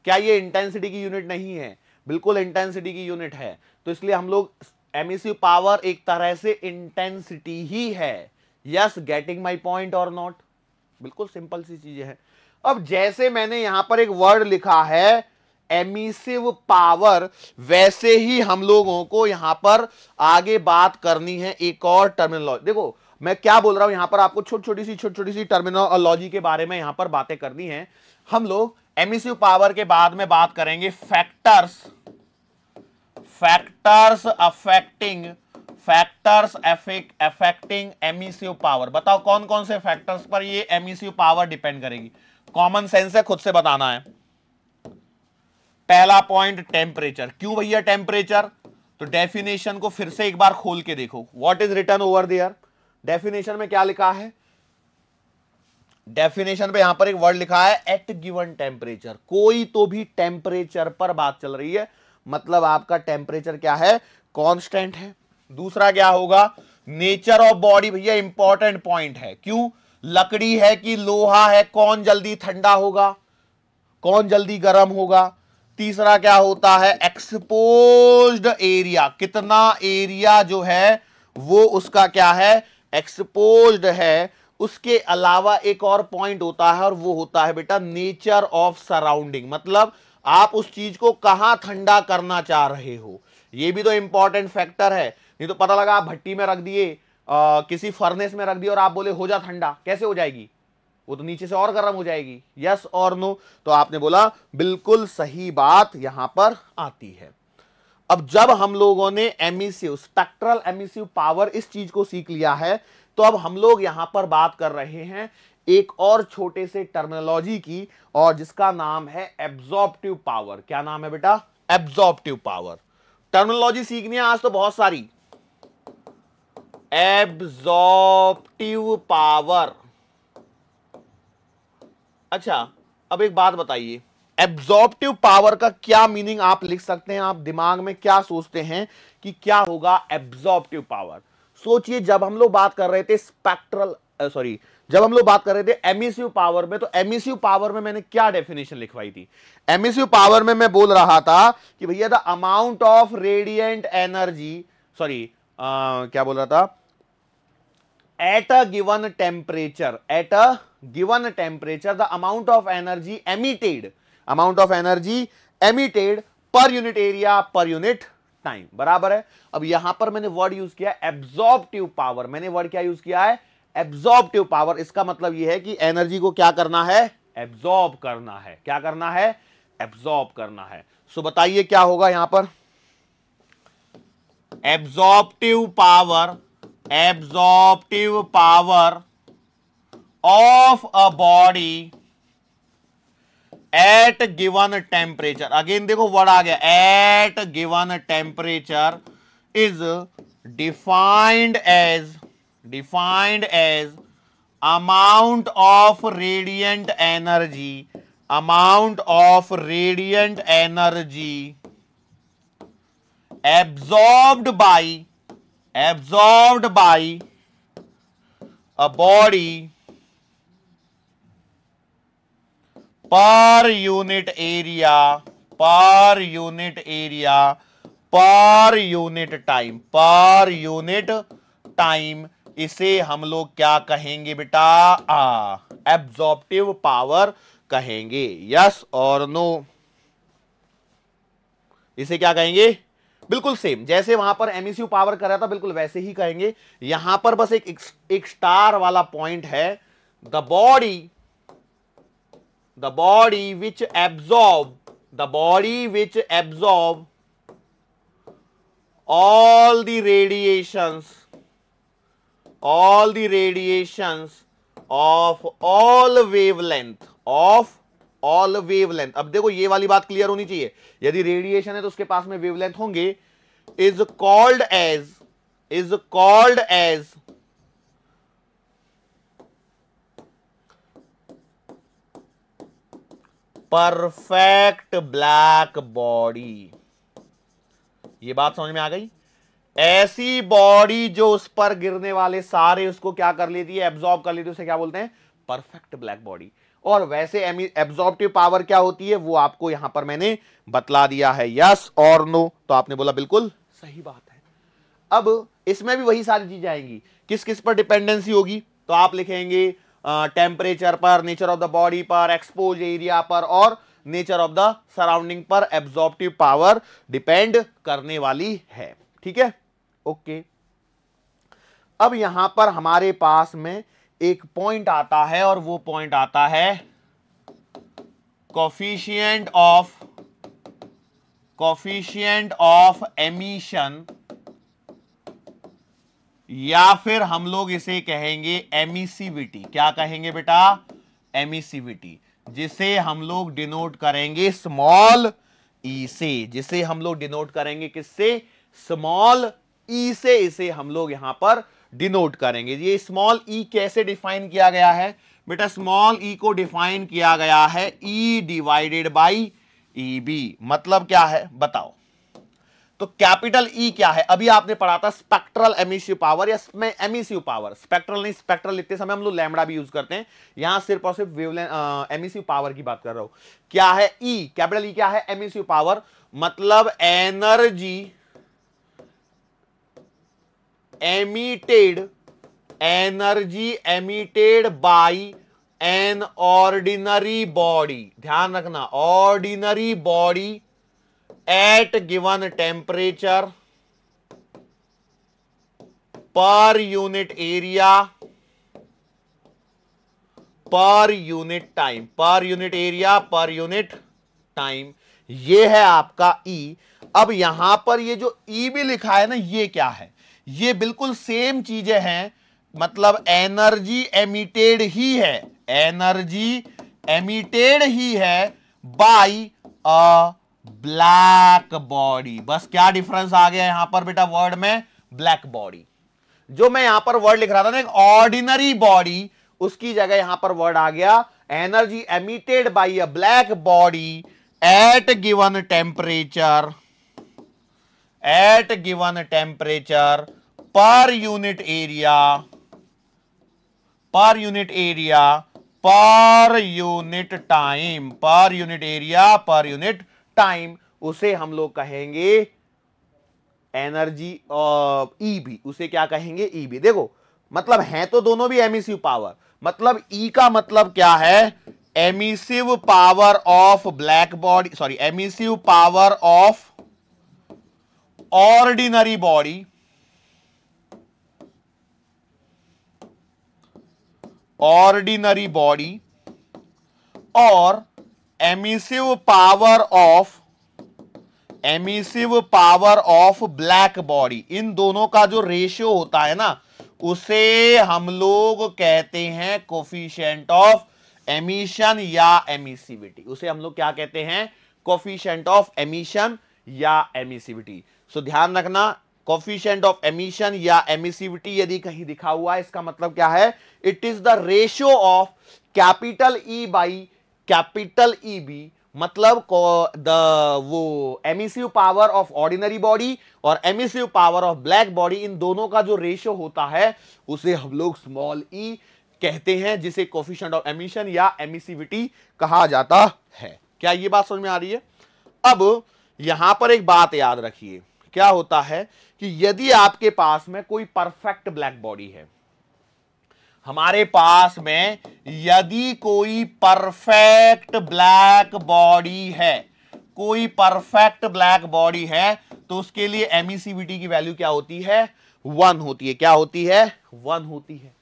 क्या ये इंटेंसिटी की यूनिट नहीं है बिल्कुल इंटेंसिटी की यूनिट है तो इसलिए हम लोग एमिसिव पावर e एक तरह से इंटेंसिटी ही है यस गेटिंग माई पॉइंट और नॉट बिल्कुल सिंपल सी चीजें हैं अब जैसे मैंने यहां पर एक वर्ड लिखा है एमिसिव पावर e वैसे ही हम लोगों को यहां पर आगे बात करनी है एक और टर्मिनोलॉजी देखो मैं क्या बोल रहा हूं यहां पर आपको छोटी छोटी सी छोटी छोटी सी टर्मिनोलॉजी के बारे में यहां पर बातें करनी है हम लोग एमिसिव पावर e के बाद में बात करेंगे factors factors affecting factors affecting emissive power बताओ कौन कौन से फैक्टर्स पर ये एमईसीयू पावर डिपेंड करेगी कॉमन सेंस है खुद से बताना है पहला पॉइंट टेम्परेचर क्यों भैया टेम्परेचर तो डेफिनेशन को फिर से एक बार खोल के देखो what is written over there definition में क्या लिखा है डेफिनेशन पे यहां पर एक वर्ड लिखा है एट गिवन टेम्परेचर कोई तो भी टेम्परेचर पर बात चल रही है मतलब आपका टेम्परेचर क्या है कांस्टेंट है दूसरा क्या होगा नेचर ऑफ बॉडी भैया इंपॉर्टेंट पॉइंट है क्यों लकड़ी है कि लोहा है कौन जल्दी ठंडा होगा कौन जल्दी गर्म होगा तीसरा क्या होता है एक्सपोज एरिया कितना एरिया जो है वो उसका क्या है एक्सपोज है उसके अलावा एक और पॉइंट होता है और वो होता है बेटा नेचर ऑफ सराउंडिंग मतलब आप उस चीज को कहां ठंडा करना चाह रहे हो ये भी तो इंपॉर्टेंट फैक्टर है नहीं तो पता लगा आप भट्टी में रख दिए किसी फर्नेस में रख दिए और आप बोले हो जा ठंडा कैसे हो जाएगी वो तो नीचे से और गर्म हो जाएगी यस और नो तो आपने बोला बिल्कुल सही बात यहां पर आती है अब जब हम लोगों ने एमिसिव स्पेक्ट्रल एमिसिव पावर इस चीज को सीख लिया है तो अब हम लोग यहां पर बात कर रहे हैं एक और छोटे से टर्मिनोलॉजी की और जिसका नाम है एब्जॉर्प्टिव पावर क्या नाम है बेटा एब्जॉर्प्टिव पावर टर्मिनोलॉजी सीखनी है आज तो बहुत सारी एब्जॉर्प्टिव पावर अच्छा अब एक बात बताइए एब्जॉर्प्टिव पावर का क्या मीनिंग आप लिख सकते हैं आप दिमाग में क्या सोचते हैं कि क्या होगा एब्जॉर्प्टिव पावर सोचिए जब हम लोग बात कर रहे थे स्पेक्ट्रल सॉरी uh, जब हम लोग बात कर रहे थे एमईसीयू पावर e में तो एमईसीयू पावर e में मैंने क्या डेफिनेशन लिखवाई थी एमईसीयू पावर e में मैं बोल रहा था कि भैया the amount of radiant energy sorry क्या बोल रहा था at a given temperature at a given temperature the amount of energy emitted amount of energy emitted per unit area per unit time बराबर है अब यहां पर मैंने वर्ड यूज किया एब्जॉर्बटिव पावर मैंने वर्ड क्या यूज किया है एब्जॉर्बटिव पावर इसका मतलब यह है कि एनर्जी को क्या करना है एब्जॉर्ब करना है क्या करना है एब्जॉर्ब करना है सो बताइए क्या होगा यहां पर absorptive power absorptive power of a body at given temperature again देखो वर्ड आ गया at given temperature is defined as defined as amount of radiant energy amount of radiant energy absorbed by absorbed by a body per unit area per unit area per unit time per unit time इसे हम लोग क्या कहेंगे बेटा absorptive power कहेंगे yes और no इसे क्या कहेंगे बिल्कुल सेम जैसे वहां पर एमईसीयू पावर e कर रहा था बिल्कुल वैसे ही कहेंगे यहां पर बस एक एक स्टार वाला पॉइंट है the body the body which absorb the body which absorb all the radiations all the radiations of all wavelength of all length अब देखो ये वाली बात क्लियर होनी चाहिए यदि रेडिएशन है तो उसके पास में वेवलेंथ होंगे is called as is called as perfect black body ये बात समझ में आ गई ऐसी बॉडी जो उस पर गिरने वाले सारे उसको क्या कर लेती है एब्जॉर्ब कर लेती है उसे क्या बोलते हैं परफेक्ट ब्लैक बॉडी और वैसे एब्जॉर्बिव पावर क्या होती है वो आपको यहां पर मैंने बतला दिया है यस और नो तो आपने बोला बिल्कुल सही बात है अब इसमें भी वही सारी चीजें आएंगी किस किस पर डिपेंडेंसी होगी तो आप लिखेंगे टेम्परेचर पर नेचर ऑफ द बॉडी पर एक्सपोज एरिया पर और नेचर ऑफ द सराउंडिंग पर एब्जॉर्बिव पावर डिपेंड करने वाली है ठीक है ओके अब यहां पर हमारे पास में एक पॉइंट आता है और वो पॉइंट आता है coefficient of coefficient of emission या फिर हम लोग इसे कहेंगे एमिसिविटी क्या कहेंगे बेटा एमिसिविटी जिसे हम लोग डिनोट करेंगे स्मॉल ई e से जिसे हम लोग डिनोट करेंगे किससे स्मॉल ई e से इसे हम लोग यहां पर डिनोट करेंगे ये स्मॉल ई e कैसे डिफाइन किया गया है बेटा स्मॉल ई e को डिफाइन किया गया है E divided by E B मतलब क्या है बताओ तो कैपिटल ई e क्या है अभी आपने पढ़ा था स्पेक्ट्रल एमिस्यू पावर या एमिस्यू पावर स्पेक्ट्रल नहीं स्पेक्ट्रल लिखते समय हम लोग लैमड़ा भी यूज करते हैं यहां सिर्फ और सिर्फ वेवलेंथ पावर की बात कर रहा हूं क्या है ई कैपिटल ई क्या है एमिस्यू पावर मतलब energy emitted energy emitted by an ordinary body ध्यान रखना ordinary body at given temperature per unit area per unit time per unit area per unit time ये है आपका ई e. अब यहां पर ये जो ई e भी लिखा है ना ये क्या है ये बिल्कुल सेम चीजें हैं मतलब एनर्जी एमिटेड ही है एनर्जी एमिटेड ही है बाई अ ब्लैक बॉडी बस क्या डिफरेंस आ गया यहां पर बेटा वर्ड में ब्लैक बॉडी जो मैं यहां पर वर्ड लिख रहा था ना एक ऑर्डिनरी बॉडी उसकी जगह यहां पर वर्ड आ गया energy emitted by a black body at given temperature at given temperature per unit area per unit area per unit time per unit area per unit time उसे हम लोग कहेंगे एनर्जी ई भी उसे क्या कहेंगे ई e भी देखो मतलब है तो दोनों भी एमिसिव पावर मतलब ई e का मतलब क्या है emissive power of black body sorry emissive power of ordinary body ordinary body और emissive power of emissive power of black body इन दोनों का जो रेशियो होता है ना उसे हम लोग कहते हैं कोफिशियंट ऑफ एमिशन या एमिसिविटी उसे हम लोग क्या कहते हैं कोफिशियंट ऑफ एमिशन या एमिसिविटी सो ध्यान रखना कॉफिशियंट ऑफ एमिशन या एमिसिविटी यदि कहीं दिखा हुआ है इसका मतलब क्या है it is the ratio of capital E by capital E B मतलब द वो emissive power of ordinary body और emissive power of black body इन दोनों का जो रेशियो होता है उसे हम लोग स्मॉल ई e कहते हैं जिसे कॉफिशियंट ऑफ एमिशन या एमिसिविटी कहा जाता है क्या ये बात समझ में आ रही है अब यहां पर एक बात याद रखिए क्या होता है कि यदि आपके पास में कोई परफेक्ट ब्लैक बॉडी है हमारे पास में यदि कोई परफेक्ट ब्लैक बॉडी है कोई परफेक्ट ब्लैक बॉडी है तो उसके लिए एमईसीबीटी e की वैल्यू क्या होती है वन होती है क्या होती है वन होती है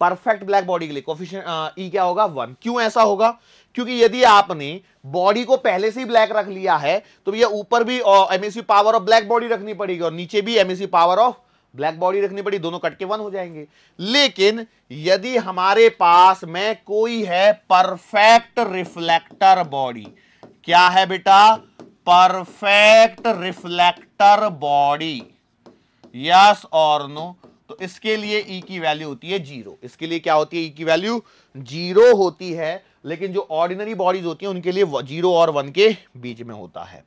परफेक्ट ब्लैक बॉडी के लिए कोफिशियन ई e क्या होगा वन क्यों ऐसा होगा क्योंकि यदि आपने बॉडी को पहले से ही ब्लैक रख लिया है तो भैया ऊपर भी emissive power of black body रखनी पड़ेगी और नीचे भी emissive power of black body रखनी पड़ी दोनों कट के वन हो जाएंगे लेकिन यदि हमारे पास में कोई है परफेक्ट रिफ्लेक्टर बॉडी क्या है बेटा परफेक्ट रिफ्लेक्टर बॉडी यस और नो तो इसके लिए ई e की वैल्यू होती है जीरो इसके लिए क्या होती है ई e की वैल्यू जीरो होती है लेकिन जो ऑर्डिनरी बॉडीज होती हैं उनके लिए जीरो और वन के बीच में होता है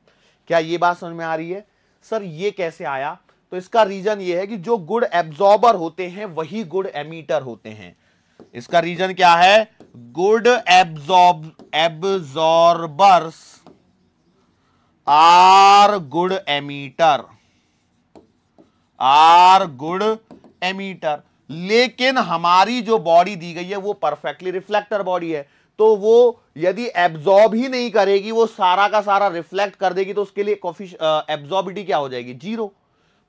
क्या ये बात समझ में आ रही है सर ये कैसे आया तो इसका रीजन ये है कि जो गुड एब्जॉर्बर होते हैं वही गुड एमीटर होते हैं इसका रीजन क्या है good absorb absorbers are good emitter are good emitter लेकिन हमारी जो बॉडी दी गई है वो परफेक्टली रिफ्लेक्टर बॉडी है तो वो यदि एब्जॉर्ब ही नहीं करेगी वो सारा का सारा रिफ्लेक्ट कर देगी तो उसके लिए एब्जॉर्बिटी क्या हो जाएगी जीरो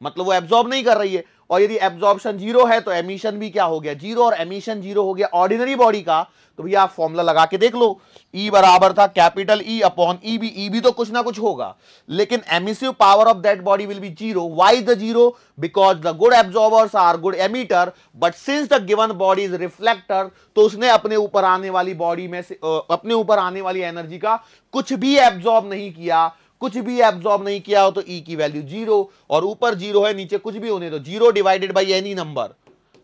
मतलब वो एब्जॉर्ब नहीं कर रही है और यदि एब्जॉर्बन जीरो है तो एमिशन भी क्या हो गया जीरो और एमिशन जीरो हो गया ऑर्डिनरी बॉडी का तो भैया आप फॉर्मूला लगा के देख लो ई e बराबर था कैपिटल ई अपॉन ई भी ई e भी तो कुछ ना कुछ होगा लेकिन emissive power of that body will be zero why the zero because the good absorbers are good emitter but since the given body is reflector तो उसने अपने ऊपर आने वाली बॉडी में से अपने ऊपर आने वाली एनर्जी का कुछ भी एब्जॉर्ब नहीं किया कुछ भी एब्जॉर्ब नहीं किया हो तो ई e की वैल्यू जीरो और ऊपर जीरो है नीचे कुछ भी होने दो zero divided by any number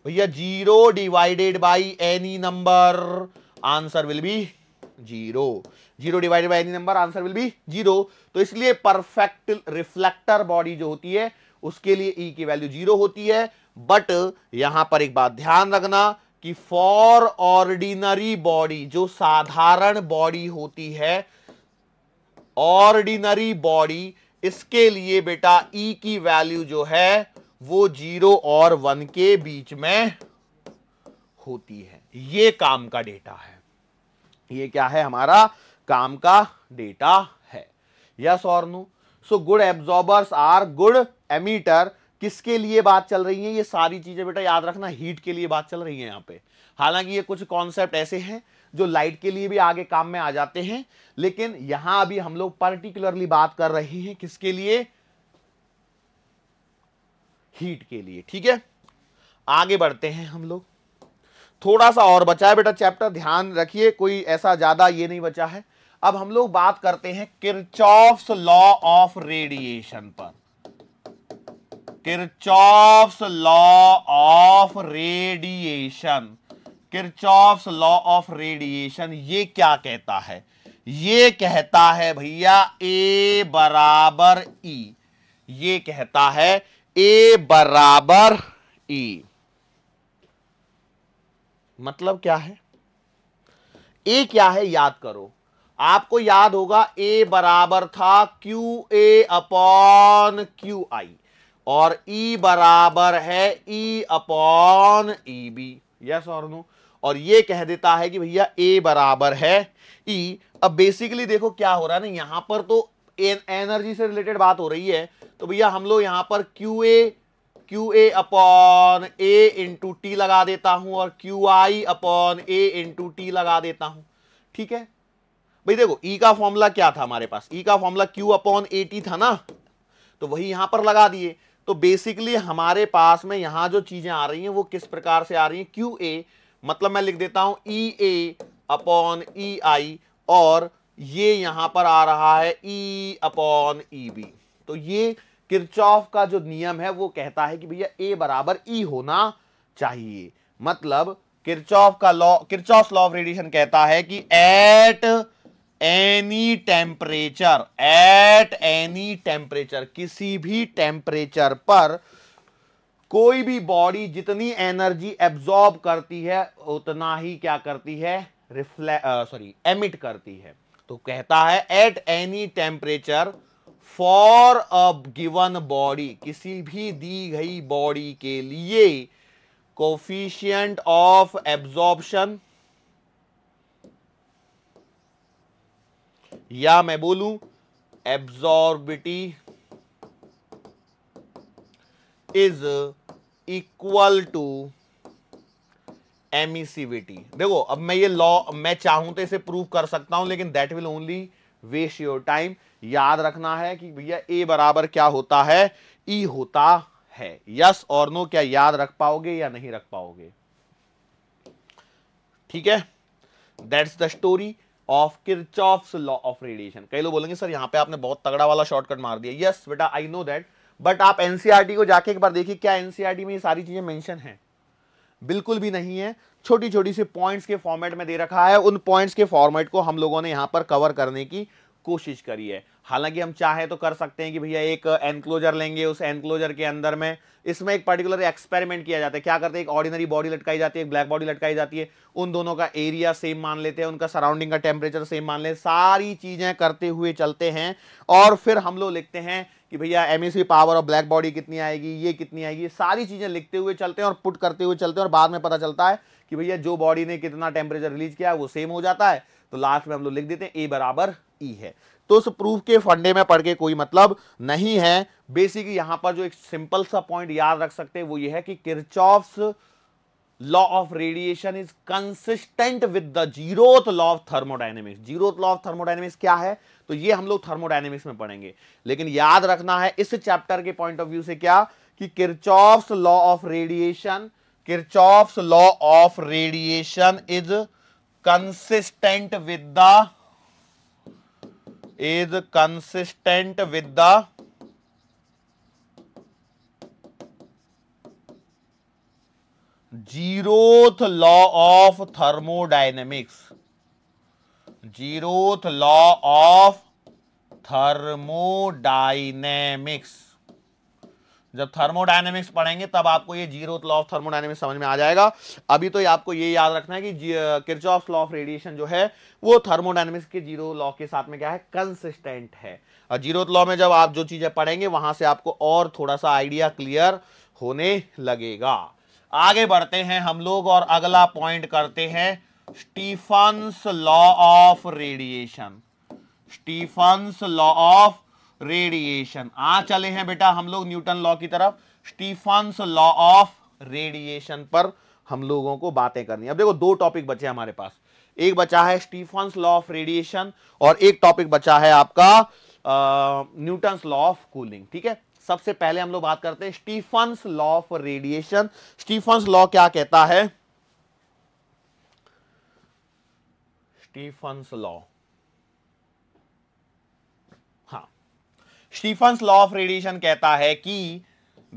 भैया zero divided by any number answer will be zero zero divided by any number answer will be zero तो इसलिए परफेक्ट रिफ्लेक्टर बॉडी जो होती है उसके लिए ई e की वैल्यू जीरो होती है बट यहां पर एक बात ध्यान रखना कि फॉर ऑर्डिनरी बॉडी जो साधारण बॉडी होती है ऑर्डिनरी बॉडी इसके लिए बेटा ई e की वैल्यू जो है वो जीरो और वन के बीच में होती है ये काम का डेटा है ये क्या है हमारा काम का डेटा है यस और no so good absorbers are good emitter किसके लिए बात चल रही है ये सारी चीजें बेटा याद रखना हीट के लिए बात चल रही है यहां पे हालांकि ये कुछ कॉन्सेप्ट ऐसे हैं जो लाइट के लिए भी आगे काम में आ जाते हैं लेकिन यहां अभी हम लोग पर्टिकुलरली बात कर रहे हैं किसके लिए हीट के लिए ठीक है आगे बढ़ते हैं हम लोग थोड़ा सा और बचा है बेटा चैप्टर ध्यान रखिए कोई ऐसा ज्यादा ये नहीं बचा है अब हम लोग बात करते हैं किरचॉफ लॉ ऑफ रेडिएशन पर Kirchhoff law of radiation Kirchhoff's law of radiation ये क्या कहता है ये कहता है भैया ए बराबर ई e. ये कहता है ए बराबर ई e. मतलब क्या है ए क्या है याद करो आपको याद होगा ए बराबर था Q A upon Q I और ई e बराबर है E upon E B yes और नो और ये कह देता है कि भैया ए बराबर है ई अब बेसिकली देखो क्या हो रहा है ना यहां पर तो एन, एनर्जी से रिलेटेड बात हो रही है तो भैया हम लोग यहां पर Q A Q A upon A into T लगा देता हूं और Q I upon A into T लगा देता हूं ठीक है भाई देखो ई e का फॉर्मूला क्या था हमारे पास ई e का formula Q upon A T था ना तो वही यहां पर लगा दिए तो बेसिकली हमारे पास में यहां जो चीज़ें आ रही हैं वो किस प्रकार से आ रही हैं क्यू ए मतलब मैं लिख देता हूं ई ए अपॉन ई आई और ये यहां पर आ रहा है ई अपॉन ई बी तो ये किरचॉफ का जो नियम है वो कहता है कि भैया ए बराबर ई e होना चाहिए मतलब किरचॉफ का law Kirchhoff law of radiation कहता है कि at any temperature at any temperature किसी भी टेम्परेचर पर कोई भी बॉडी जितनी एनर्जी एब्जॉर्ब करती है उतना ही क्या करती है रिफ्ले सॉरी एमिट करती है तो कहता है at any temperature for a given body किसी भी दी गई बॉडी के लिए कोफिशियंट ऑफ एब्जॉर्बशन या मैं बोलूं absorptivity is equal to emissivity देखो अब मैं ये लॉ मैं चाहूं तो इसे प्रूव कर सकता हूं लेकिन that will only waste your time याद रखना है कि भैया ए बराबर क्या होता है ई e होता है यस और नो क्या याद रख पाओगे या नहीं रख पाओगे ठीक है that's the story of Kirchhoff's law of radiation कई लोग बोलेंगे सर यहां पे आपने बहुत तगड़ा वाला शॉर्टकट मार दिया यस बेटा आई नो दैट बट आप एन e को जाके एक बार देखिए क्या एन e में ये सारी चीज़ें मैंशन हैं बिल्कुल भी नहीं है छोटी छोटी सी पॉइंट्स के फॉर्मेट में दे रखा है उन पॉइंट्स के फॉर्मेट को हम लोगों ने यहां पर कवर करने की कोशिश करी है हालांकि हम चाहे तो कर सकते हैं कि भैया एक एनक्लोजर लेंगे उस एनक्लोजर के अंदर में इसमें एक पर्टिकुलर एक्सपेरिमेंट किया जाता है क्या करते हैं एक ऑर्डिनरी बॉडी लटकाई जाती है एक ब्लैक बॉडी लटकाई जाती है उन दोनों का एरिया सेम मान लेते हैं उनका सराउंडिंग का टेम्परेचर सेम मान लेते सारी चीज़ें करते हुए चलते हैं और फिर हम लोग लिखते हैं कि भैया एम पावर और ब्लैक बॉडी कितनी आएगी ये कितनी आएगी सारी चीज़ें लिखते हुए चलते हैं और पुट करते हुए चलते हैं और बाद में पता चलता है कि भैया जो बॉडी ने कितना टेम्परेचर रिलीज किया वो सेम हो जाता है तो लास्ट में हम लोग लिख देते हैं ए बराबर जाती है तो उस प्रूफ के फंडे में पढ़ के कोई मतलब नहीं है बेसिक यहां पर जो एक सिंपल सा पॉइंट याद रख सकते हैं वो ये है कि Kirchhoff's law of radiation is consistent with the zeroth law of thermodynamics zeroth law of thermodynamics क्या है तो ये हम लोग थर्मोडाइनेमिक्स में पढ़ेंगे लेकिन याद रखना है इस चैप्टर के पॉइंट ऑफ व्यू से क्या कि Kirchhoff's law of radiation Kirchhoff's law of radiation is consistent with the is consistent with the zeroth law of thermodynamics zeroth law of thermodynamics जब थर्मोडाइनमिक्स पढ़ेंगे तब आपको ये जीरो लॉ ऑफ थर्मोडाइनमिक्स समझ में आ जाएगा अभी तो ये आपको ये याद रखना है कि किरचॉफ लॉ ऑफ रेडिएशन जो है वो थर्मोडाइनमिक्स के जीरो लॉ के साथ में क्या है कंसिस्टेंट है और जीरो लॉ में जब आप जो चीज़ें पढ़ेंगे वहां से आपको और थोड़ा सा आइडिया क्लियर होने लगेगा आगे बढ़ते हैं हम लोग और अगला पॉइंट करते हैं Stefan's law of radiation Stefan's law of radiation आ चले हैं बेटा हम लोग न्यूटन लॉ की तरफ स्टीफंस लॉ ऑफ रेडिएशन पर हम लोगों को बातें करनी अब देखो दो टॉपिक बचे हैं हमारे पास एक बचा है स्टीफन लॉ ऑफ रेडिएशन और एक टॉपिक बचा है आपका न्यूटन्स लॉ ऑफ कूलिंग ठीक है सबसे पहले हम लोग बात करते हैं Stefan's law of radiation Stefan's law क्या कहता है Stefan's law Stefan law of radiation कहता है कि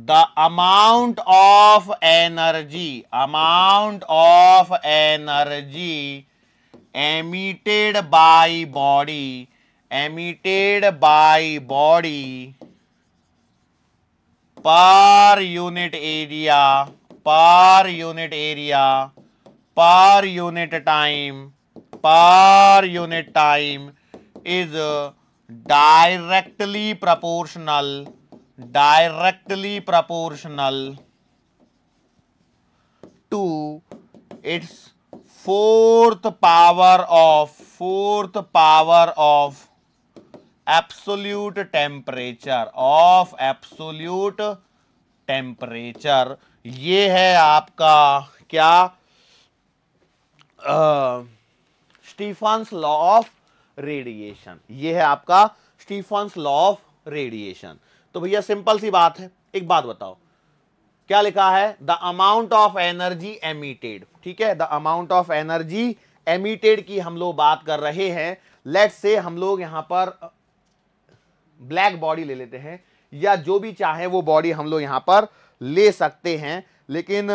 the amount of energy amount of energy emitted by body emitted by body per unit area per unit area per unit time per unit time is directly proportional directly proportional to its fourth power of fourth power of absolute temperature of absolute temperature ये है आपका क्या Stephen's law of radiation ये है आपका Stephen law of radiation तो भैया simple सी बात है एक बात बताओ क्या लिखा है the amount of energy emitted ठीक है the amount of energy emitted की हम लोग बात कर रहे हैं लेट से हम लोग यहां पर ब्लैक बॉडी ले लेते हैं या जो भी चाहे वो बॉडी हम लोग यहां पर ले सकते हैं लेकिन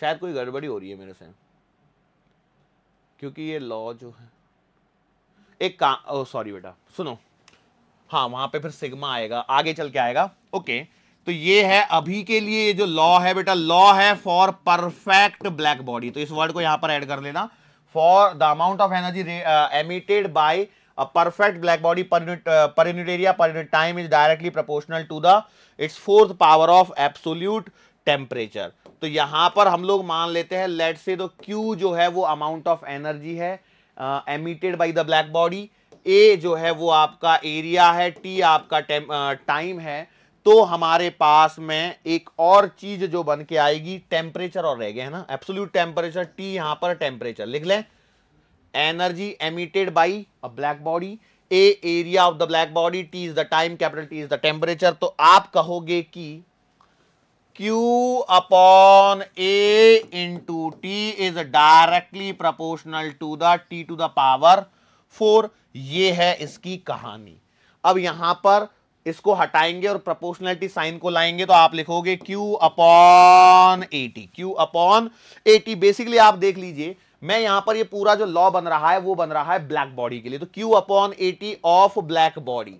शायद कोई गड़बड़ी हो रही है मेरे से क्योंकि ये लॉ जो है एक का सॉरी बेटा सुनो हाँ वहां पे फिर सिग्मा आएगा आगे चल के आएगा ओके तो ये है अभी के लिए जो लॉ है बेटा लॉ है फॉर परफेक्ट ब्लैक बॉडी तो इस वर्ड को यहां पर एड कर लेना for the amount of energy emitted by a perfect black body per unit area per unit time is directly proportional to the its fourth power of absolute temperature तो यहां पर हम लोग मान लेते हैं लेट से तो क्यू जो है वो अमाउंट ऑफ एनर्जी है emitted by the black body A जो है वो आपका एरिया है टी आपका टाइम uh, है तो हमारे पास में एक और चीज जो बन के आएगी टेम्परेचर और रह गया है ना एब्सोल्यूट टेम्परेचर टी यहां पर टेम्परेचर लिख लें energy emitted by a black body A area of the black body T is the time capital T is the temperature तो आप कहोगे कि Q upon A into T is directly proportional to the T to the power four ये है इसकी कहानी अब यहां पर इसको हटाएंगे और प्रोपोर्शनलिटी साइन को लाएंगे तो आप लिखोगे Q upon A T Q upon A T basically आप देख लीजिए मैं यहां पर ये पूरा जो लॉ बन रहा है वो बन रहा है ब्लैक बॉडी के लिए तो Q upon A T of black body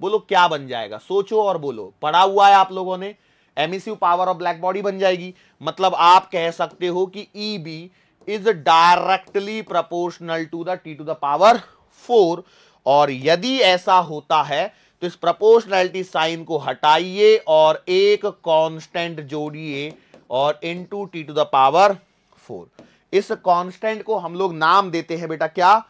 बोलो क्या बन जाएगा सोचो और बोलो पढ़ा हुआ है आप लोगों ने emissive power of black body बन जाएगी मतलब आप कह सकते हो कि E B is directly proportional to the T to the power four और यदि ऐसा होता है तो इस प्रपोर्शनैलिटी साइन को हटाइए और एक कांस्टेंट जोड़िए और into T to the power four इस कांस्टेंट को हम लोग नाम देते हैं बेटा क्या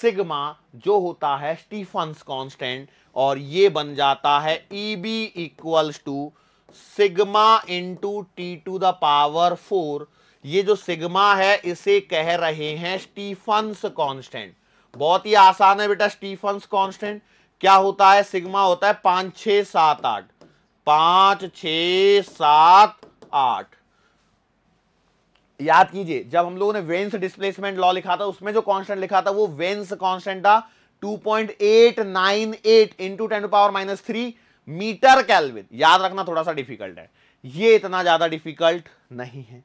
सिग्मा जो होता है स्टीफन कांस्टेंट और ये बन जाता है E B equals to sigma into T to the power four ये जो सिग्मा है इसे कह रहे हैं स्टीफंस कांस्टेंट बहुत ही आसान है बेटा स्टीफंस कांस्टेंट क्या होता है सिग्मा होता है पांच छ सात आठ पांच छ सात आठ याद कीजिए जब हम लोगों ने वेंस डिस्प्लेसमेंट लॉ लिखा था उसमें जो कांस्टेंट लिखा था वो वेंस कांस्टेंट था 2.898 point eight nine eight into ten power minus three metre kelvin याद रखना थोड़ा सा डिफिकल्ट है ये इतना ज़्यादा डिफिकल्ट नहीं है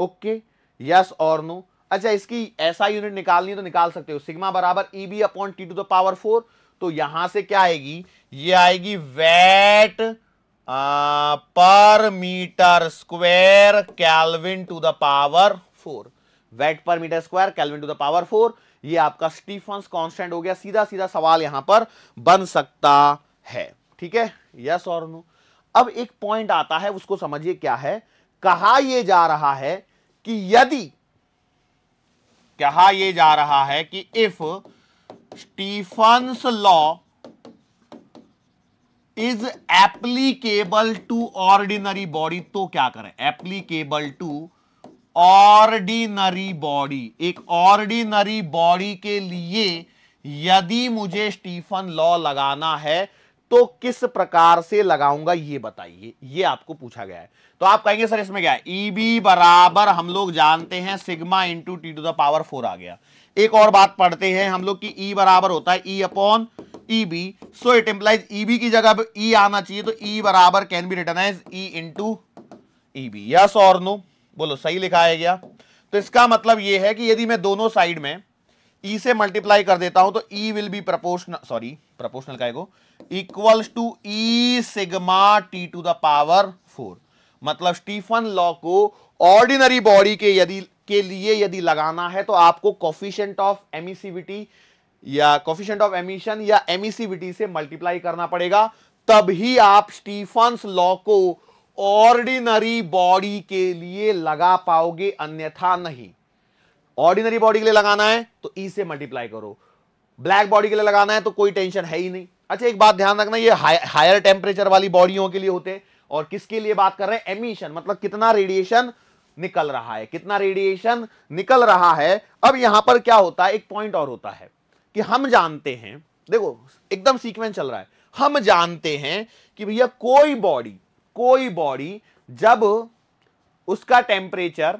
ओके यस और नो अच्छा इसकी ऐसा यूनिट निकालनी है तो निकाल सकते हो सिग्मा बराबर E B upon T to the power four तो यहां से क्या आएगी ये आएगी watt per metre square kelvin to the power four watt per metre square kelvin to the power four ये आपका स्टीफन कॉन्स्टेंट हो गया सीधा सीधा सवाल यहां पर बन सकता है ठीक है यस और नो अब एक पॉइंट आता है उसको समझिए क्या है कहा यह जा रहा है कि यदि कहा यह जा रहा है कि if Stefan's law is applicable to ordinary body तो क्या करें एप्लीकेबल टू ऑर्डिनरी बॉडी एक ऑर्डिनरी बॉडी के लिए यदि मुझे स्टीफन लॉ लगाना है तो किस प्रकार से लगाऊंगा ये बताइए ये आपको पूछा गया है तो आप कहेंगे सर इसमें क्या है ई e बराबर हम लोग जानते हैं sigma into T to the power four आ गया एक और बात पढ़ते हैं हम लोग की ई e बराबर होता है E upon E B so it implies E B की जगह ई e आना चाहिए तो ई बराबर can be written E into E B yes और नो बोलो सही लिखा है गया तो इसका मतलब यह है कि यदि मैं दोनों साइड में ई e से मल्टीप्लाई कर देता हूं तो E will be proportional sorry proportional का equals to E sigma T to the power four मतलब स्टीफन लॉ को ऑर्डिनरी बॉडी के यदि के लिए यदि लगाना है तो आपको कॉफिशेंट ऑफ एमिसिविटी या कॉफिशेंट ऑफ एमिशन या एमिसिविटी से मल्टीप्लाई करना पड़ेगा तभी आप स्टीफन लॉ को ऑर्डिनरी बॉडी के लिए लगा पाओगे अन्यथा नहीं ऑर्डिनरी बॉडी के लिए लगाना है तो ई e से मल्टीप्लाई करो ब्लैक बॉडी के लिए लगाना है तो कोई टेंशन है ही नहीं अच्छा एक बात ध्यान रखना ये हायर टेम्परेचर वाली बॉडियों के लिए होते हैं और किसके लिए बात कर रहे हैं एमिशन मतलब कितना रेडिएशन निकल रहा है कितना रेडिएशन निकल रहा है अब यहां पर क्या होता है एक पॉइंट और होता है कि हम जानते हैं देखो एकदम सीक्वेंस चल रहा है हम जानते हैं कि भैया कोई बॉडी कोई बॉडी जब उसका टेम्परेचर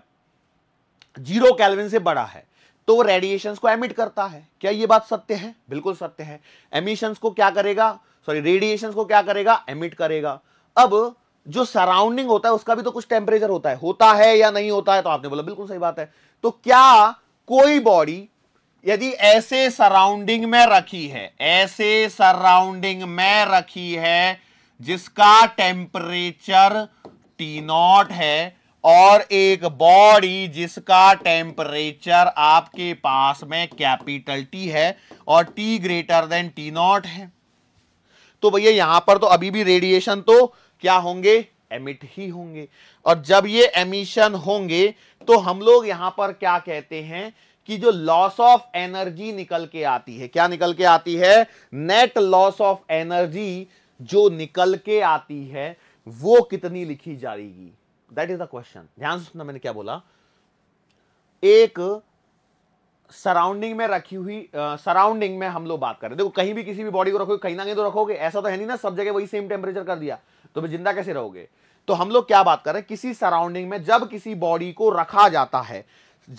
जीरो कैलविन से बड़ा है तो वो रेडिएशन को एमिट करता है क्या ये बात सत्य है बिल्कुल सत्य है एमिशन को क्या करेगा सॉरी रेडिएशन को क्या करेगा एमिट करेगा अब जो सराउंडिंग होता है उसका भी तो कुछ टेम्परेचर होता है होता है या नहीं होता है तो आपने बोला बिल्कुल सही बात है तो क्या कोई बॉडी यदि ऐसे सराउंडिंग में रखी है ऐसे सराउंडिंग में रखी है जिसका टेम्परेचर टी नॉट है और एक बॉडी जिसका टेम्परेचर आपके पास में कैपिटल टी है और T greater than T naught है तो भैया यहां पर तो अभी भी रेडिएशन तो क्या होंगे एमिट ही होंगे और जब ये एमिशन होंगे तो हम लोग यहां पर क्या कहते हैं कि जो लॉस ऑफ एनर्जी निकल के आती है क्या निकल के आती है नेट लॉस ऑफ एनर्जी जो निकल के आती है वो कितनी लिखी जाएगी दैट इज द क्वेश्चन ध्यान से सुनना मैंने क्या बोला एक सराउंडिंग में रखी हुई सराउंडिंग uh, में हम लोग बात कर रहे देखो कहीं भी किसी भी बॉडी को रखोगे कहीं ना कहीं तो रखोगे ऐसा तो है नहीं ना सब जगह वही सेम टेम्परेचर कर दिया तो फिर जिंदा कैसे रहोगे तो हम लोग क्या बात कर रहे हैं किसी सराउंडिंग में जब किसी बॉडी को रखा जाता है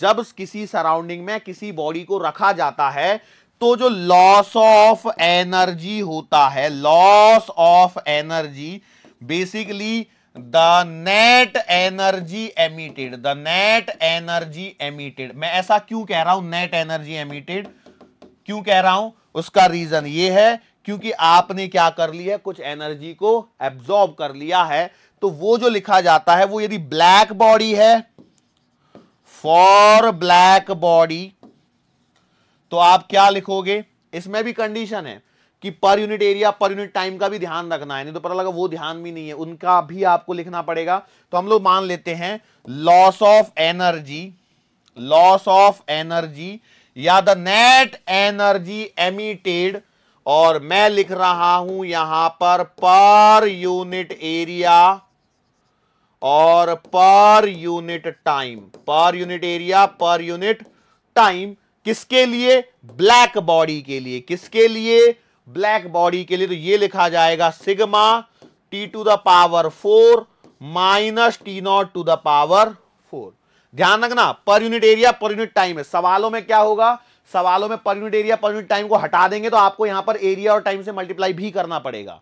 जब किसी सराउंडिंग में किसी बॉडी को रखा जाता है तो जो लॉस ऑफ एनर्जी होता है loss of energy basically the net energy emitted the net energy emitted मैं ऐसा क्यों कह रहा हूं नेट एनर्जी एमिटेड क्यों कह रहा हूं उसका रीजन ये है क्योंकि आपने क्या कर लिया है कुछ एनर्जी को एब्जॉर्ब कर लिया है तो वो जो लिखा जाता है वो यदि ब्लैक बॉडी है फॉर ब्लैक बॉडी तो आप क्या लिखोगे इसमें भी कंडीशन है कि per unit area per unit time का भी ध्यान रखना है नहीं तो पता लगा वो ध्यान भी नहीं है उनका भी आपको लिखना पड़ेगा तो हम लोग मान लेते हैं loss of energy loss of energy या द नेट एनर्जी एमिटेड और मैं लिख रहा हूं यहां पर पर यूनिट एरिया और per unit time per unit area per unit time किसके लिए ब्लैक बॉडी के लिए किसके लिए ब्लैक बॉडी के लिए तो ये लिखा जाएगा sigma T to the power four minus T naught to the power four ध्यान रखना per unit area per unit time है सवालों में क्या होगा सवालों में per unit area per unit time को हटा देंगे तो आपको यहां पर एरिया और टाइम से मल्टीप्लाई भी करना पड़ेगा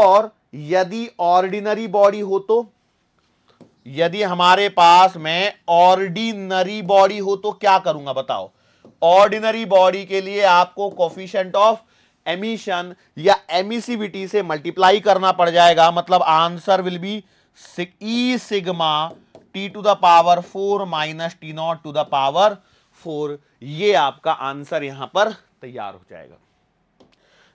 और यदि ऑर्डिनरी बॉडी हो तो यदि हमारे पास में ऑर्डिनरी बॉडी हो तो क्या करूंगा बताओ ऑर्डिनरी बॉडी के लिए आपको कोफिशियंट ऑफ एमिशन या एमिसिविटी से मल्टीप्लाई करना पड़ जाएगा मतलब answer will be E sigma T to the power four minus T naught to the power four ये आपका आंसर यहां पर तैयार हो जाएगा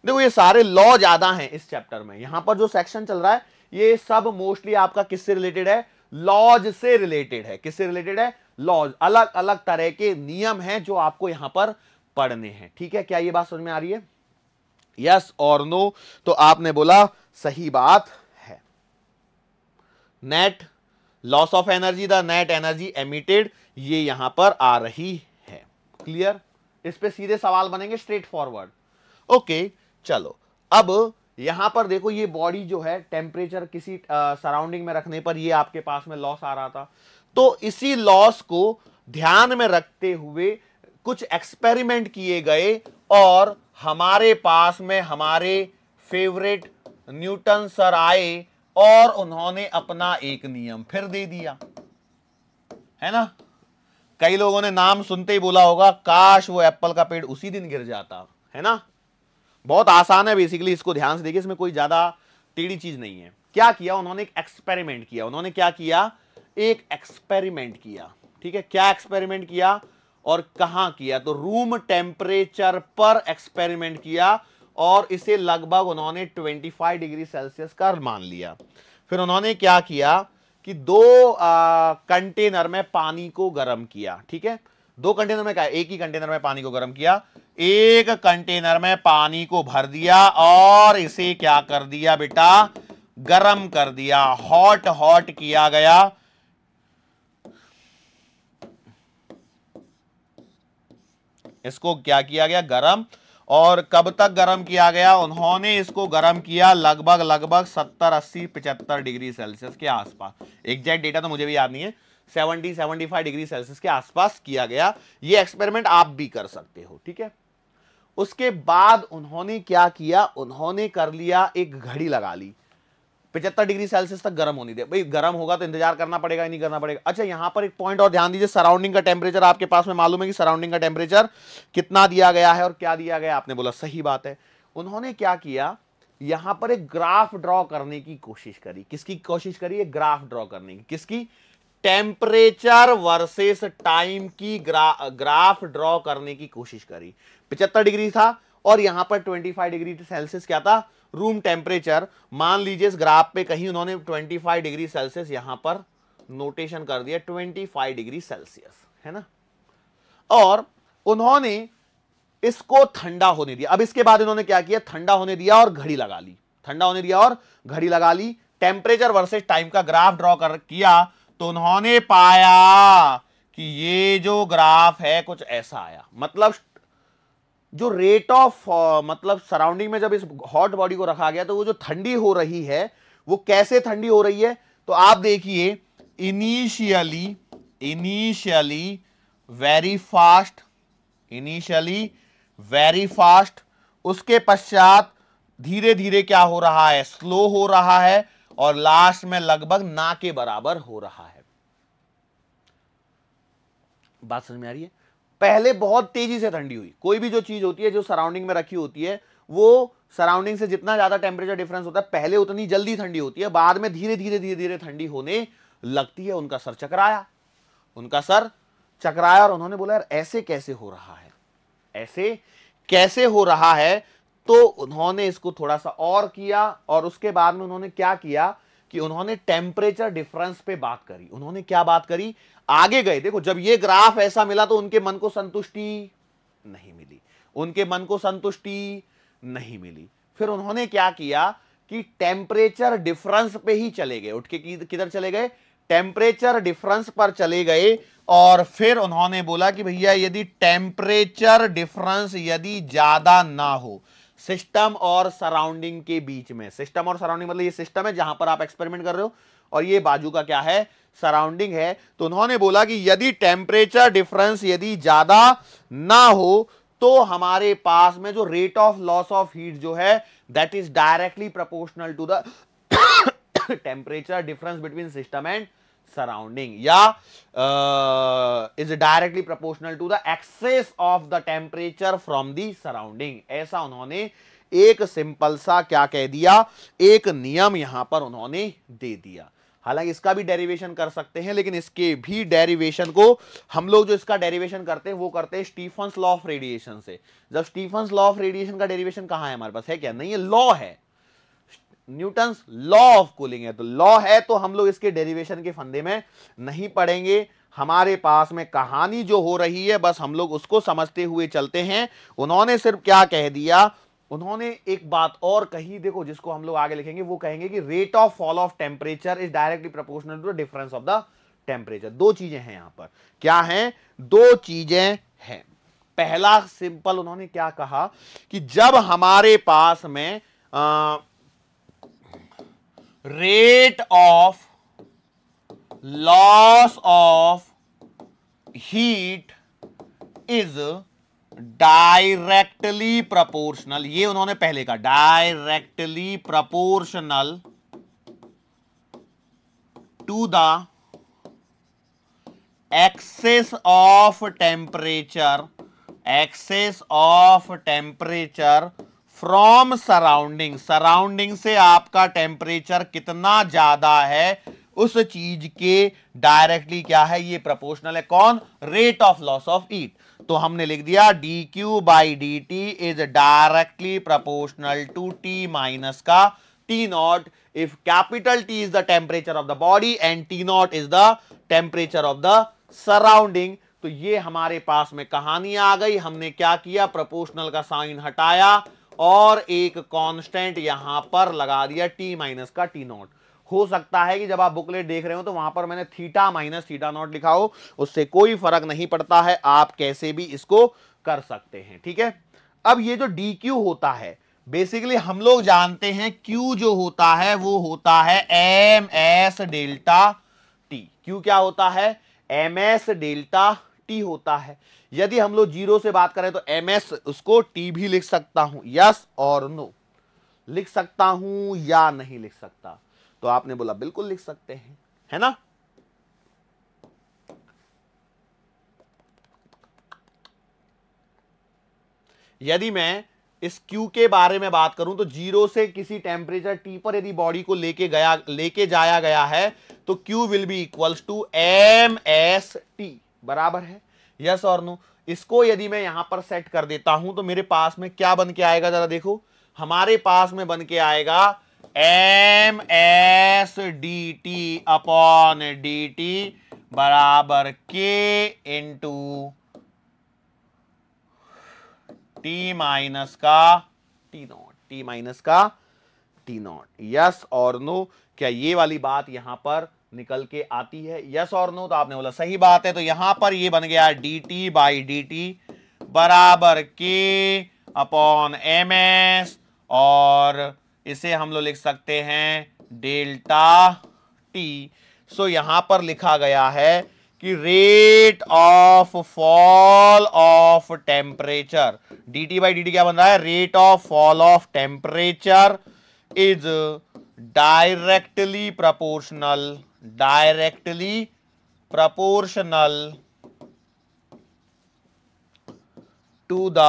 देखो ये सारे लॉ ज्यादा हैं इस चैप्टर में यहां पर जो सेक्शन चल रहा है ये सब मोस्टली आपका किससे रिलेटेड है लॉज से रिलेटेड है किससे रिलेटेड है लॉज अलग अलग तरह के नियम हैं जो आपको यहां पर पढ़ने हैं ठीक है क्या ये बात समझ में आ रही है यस और नो तो आपने बोला सही बात है net loss of energy the net energy emitted ये यहां पर आ रही है क्लियर इस पे सीधे सवाल बनेंगे स्ट्रेट फॉरवर्ड ओके चलो अब यहां पर देखो ये बॉडी जो है टेम्परेचर किसी सराउंडिंग में रखने पर ये आपके पास में लॉस आ रहा था तो इसी लॉस को ध्यान में रखते हुए कुछ एक्सपेरिमेंट किए गए और हमारे पास में हमारे फेवरेट न्यूटन सर आए और उन्होंने अपना एक नियम फिर दे दिया है ना कई लोगों ने नाम सुनते ही बोला होगा काश वो एप्पल का पेड़ उसी दिन गिर जाता है ना बहुत आसान है बेसिकली इसको ध्यान से देखिए इसमें कोई ज्यादा टेढ़ी चीज नहीं है क्या किया उन्होंने एक एक्सपेरिमेंट किया उन्होंने क्या किया एक एक्सपेरिमेंट किया ठीक है क्या एक्सपेरिमेंट किया और कहा किया तो रूम टेम्परेचर पर एक्सपेरिमेंट किया और इसे लगभग उन्होंने 25 डिग्री सेल्सियस का मान लिया फिर उन्होंने क्या किया कि दो आ, कंटेनर में पानी को गर्म किया ठीक है दो कंटेनर में क्या एक ही कंटेनर में पानी को गर्म किया एक कंटेनर में पानी को भर दिया और इसे क्या कर दिया बेटा गर्म कर दिया हॉट हॉट किया गया इसको क्या किया गया गर्म और कब तक गर्म किया गया उन्होंने इसको गर्म किया लगभग लगभग 70 80 75 डिग्री सेल्सियस के आसपास एग्जैक्ट डेटा तो मुझे भी याद नहीं है 70 75 डिग्री सेल्सियस के आसपास किया गया ये एक्सपेरिमेंट आप भी कर सकते हो ठीक है उसके बाद उन्होंने क्या किया उन्होंने कर लिया एक घड़ी लगा ली पचहत्तर डिग्री सेल्सियस तक गर्म होनी दे भाई गर्म होगा तो इंतजार करना पड़ेगा नहीं करना पड़ेगा अच्छा यहाँ पर एक पॉइंट और ध्यान दीजिए सराउंडिंग का टेम्परेचर आपके पास में मालूम है कि सराउंडिंग का टेम्परेचर कितना दिया गया है और क्या दिया गया आपने बोला सही बात है उन्होंने क्या किया यहाँ पर एक ग्राफ ड्रॉ करने की कोशिश करी किसकी कोशिश करी एक ग्राफ ड्रॉ करने की किसकी टेम्परेचर वर्सेस टाइम की ग्रा, ग्राफ ड्रॉ करने की कोशिश करी पिचहत्तर डिग्री था और यहां पर 25 डिग्री सेल्सियस क्या था रूम टेम्परेचर मान लीजिए इस ग्राफ पे कहीं उन्होंने 25 डिग्री सेल्सियस यहां पर नोटेशन कर दिया 25 डिग्री सेल्सियस है ना और उन्होंने इसको ठंडा होने दिया अब इसके बाद इन्होंने क्या किया ठंडा होने दिया और घड़ी लगा ली ठंडा होने दिया और घड़ी लगा ली टेम्परेचर वर्सेस टाइम का ग्राफ ड्रॉ कर किया तो उन्होंने पाया कि ये जो ग्राफ है कुछ ऐसा आया मतलब जो रेट ऑफ uh, मतलब सराउंडिंग में जब इस हॉट बॉडी को रखा गया तो वो जो ठंडी हो रही है वो कैसे ठंडी हो रही है तो आप देखिए initially initially very fast initially very fast उसके पश्चात धीरे धीरे क्या हो रहा है स्लो हो रहा है और लास्ट में लगभग ना के बराबर हो रहा है बात समझ में आ रही है पहले बहुत तेजी से ठंडी हुई कोई भी जो चीज़ होती है जो सराउंडिंग में रखी होती है वो सराउंडिंग से जितना ज़्यादा टेम्परेचर डिफरेंस होता है पहले उतनी जल्दी ठंडी होती है बाद में धीरे धीरे धीरे धीरे ठंडी होने लगती है उनका सर चकराया उनका सर चकराया और उन्होंने बोला यार ऐसे कैसे हो रहा है ऐसे कैसे हो रहा है तो उन्होंने इसको थोड़ा सा और किया और उसके बाद में उन्होंने क्या किया कि उन्होंने टेम्परेचर डिफरेंस पे बात करी उन्होंने क्या बात करी आगे गए देखो जब ये ग्राफ ऐसा मिला तो उनके मन को संतुष्टि नहीं मिली उनके मन को संतुष्टि नहीं मिली फिर उन्होंने क्या किया कि टेम्परेचर डिफरेंस पे ही चले गए उठ के किधर चले गए टेम्परेचर डिफरेंस पर चले गए और फिर उन्होंने बोला कि भैया यदि टेम्परेचर डिफरेंस यदि ज्यादा ना हो सिस्टम और सराउंडिंग के बीच में सिस्टम और सराउंडिंग मतलब ये सिस्टम है जहां पर आप एक्सपेरिमेंट कर रहे हो और ये बाजू का क्या है सराउंडिंग है तो उन्होंने बोला कि यदि टेम्परेचर डिफरेंस यदि ज्यादा ना हो तो हमारे पास में जो rate of loss of heat जो है that is directly proportional to the temperature difference between system and surrounding या is directly proportional to the excess of the temperature from the surrounding ऐसा उन्होंने एक सिंपल सा क्या कह दिया एक नियम यहां पर उन्होंने दे दिया हालांकि इसका भी डेरिवेशन कर सकते हैं लेकिन इसके भी डेरिवेशन को हम लोग जो इसका डेरिवेशन करते हैं वो करते हैं स्टीफन लॉ ऑफ रेडिएशन से जब स्टीफन लॉ ऑफ रेडिएशन का डेरिवेशन कहा है हमारे पास है क्या नहीं ये लॉ है न्यूटन लॉ ऑफ कूलिंग है तो लॉ है तो हम लोग इसके डेरिवेशन के फंदे में नहीं पड़ेंगे हमारे पास में कहानी जो हो रही है बस हम लोग उसको समझते हुए चलते हैं उन्होंने सिर्फ क्या कह दिया उन्होंने एक बात और कही देखो जिसको हम लोग आगे लिखेंगे वो कहेंगे कि rate of fall of temperature is directly proportional to the difference of the temperature दो चीजें हैं यहां पर क्या हैं दो चीजें हैं पहला सिंपल उन्होंने क्या कहा कि जब हमारे पास में आ, rate of loss of heat is directly proportional ये उन्होंने पहले कहा directly proportional to the excess of temperature excess of temperature from surrounding surrounding से आपका टेम्परेचर कितना ज्यादा है उस चीज के डायरेक्टली क्या है ये प्रोपोर्शनल है कौन rate of loss of heat तो हमने लिख दिया D Q by D T is directly proportional to T minus का T naught if capital T is the temperature of the body and T naught is the temperature of the surrounding तो ये हमारे पास में कहानी आ गई हमने क्या किया प्रोपोर्शनल का साइन हटाया और एक कांस्टेंट यहां पर लगा दिया टी माइनस का टी नॉट हो सकता है कि जब आप बुकलेट देख रहे हो तो वहां पर मैंने थीटा माइनस थीटा नॉट लिखा हो उससे कोई फर्क नहीं पड़ता है आप कैसे भी इसको कर सकते हैं ठीक है अब ये जो डी क्यू होता है बेसिकली हम लोग जानते हैं क्यू जो होता है वो होता है M S delta T Q क्या होता है एम एस डेल्टा टी होता है यदि हम लोग जीरो से बात करें तो एम एस उसको टी भी लिख सकता हूं यस और नो लिख सकता हूं या नहीं लिख सकता तो आपने बोला बिल्कुल लिख सकते हैं है ना यदि मैं इस क्यू के बारे में बात करूं तो जीरो से किसी टेम्परेचर टी पर यदि बॉडी को लेके गया लेके जाया गया है तो Q will be equals to M S T बराबर है यस और नो इसको यदि मैं यहां पर सेट कर देता हूं तो मेरे पास में क्या बन के आएगा जरा देखो हमारे पास में बन के आएगा M S D T upon D T बराबर के इंटू टी माइनस का टी नॉट टी माइनस का टी नॉट यस और नो क्या ये वाली बात यहां पर निकल के आती है यस और नो तो आपने बोला सही बात है तो यहां पर ये बन गया D T by D T बराबर के अपॉन एम एस और इसे हम लोग लिख सकते हैं डेल्टा टी सो यहां पर लिखा गया है कि rate of fall of temperature D T by D T क्या बन रहा है rate of fall of temperature is directly proportional directly proportional to the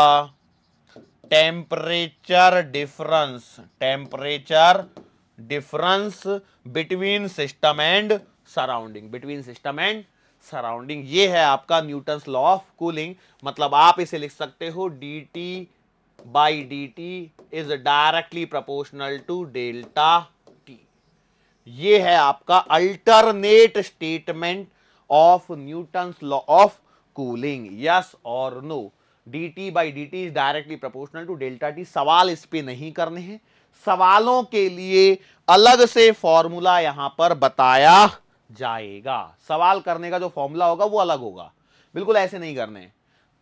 temperature difference temperature difference between system and surrounding between system and surrounding ये है आपका Newton law of cooling मतलब आप इसे लिख सकते हो D T by D T is directly proportional to delta ये है आपका alternate statement of Newton law of cooling yes और no D T by D T is directly proportional to delta T सवाल इस पे नहीं करने हैं सवालों के लिए अलग से फॉर्मूला यहां पर बताया जाएगा सवाल करने का जो फॉर्मूला होगा वो अलग होगा बिल्कुल ऐसे नहीं करने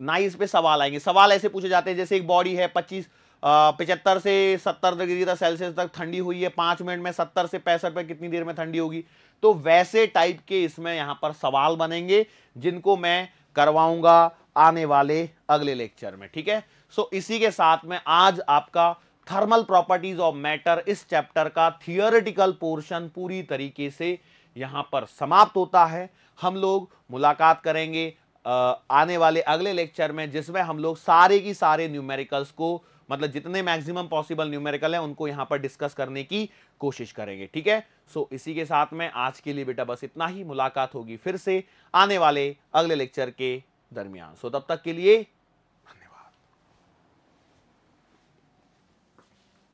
ना ही इस पे सवाल आएंगे सवाल ऐसे पूछे जाते हैं जैसे एक बॉडी है पच्चीस पचहत्तर से सत्तर डिग्री तक सेल्सियस तक ठंडी हुई है पाँच मिनट में सत्तर से पैंसठ पर कितनी देर में ठंडी होगी तो वैसे टाइप के इसमें यहाँ पर सवाल बनेंगे जिनको मैं करवाऊंगा आने वाले अगले लेक्चर में ठीक है सो इसी के साथ में आज आपका थर्मल प्रॉपर्टीज ऑफ मैटर इस चैप्टर का थियोरिटिकल पोर्शन पूरी तरीके से यहां पर समाप्त होता है हम लोग मुलाकात करेंगे आने वाले अगले लेक्चर में जिसमें हम लोग सारे की सारे न्यूमेरिकल्स को मतलब जितने मैक्सिमम पॉसिबल न्यूमेरिकल है उनको यहां पर डिस्कस करने की कोशिश करेंगे ठीक है सो so, इसी के साथ में आज के लिए बेटा बस इतना ही मुलाकात होगी फिर से आने वाले अगले लेक्चर के दरमियान सो so, तब तक के लिए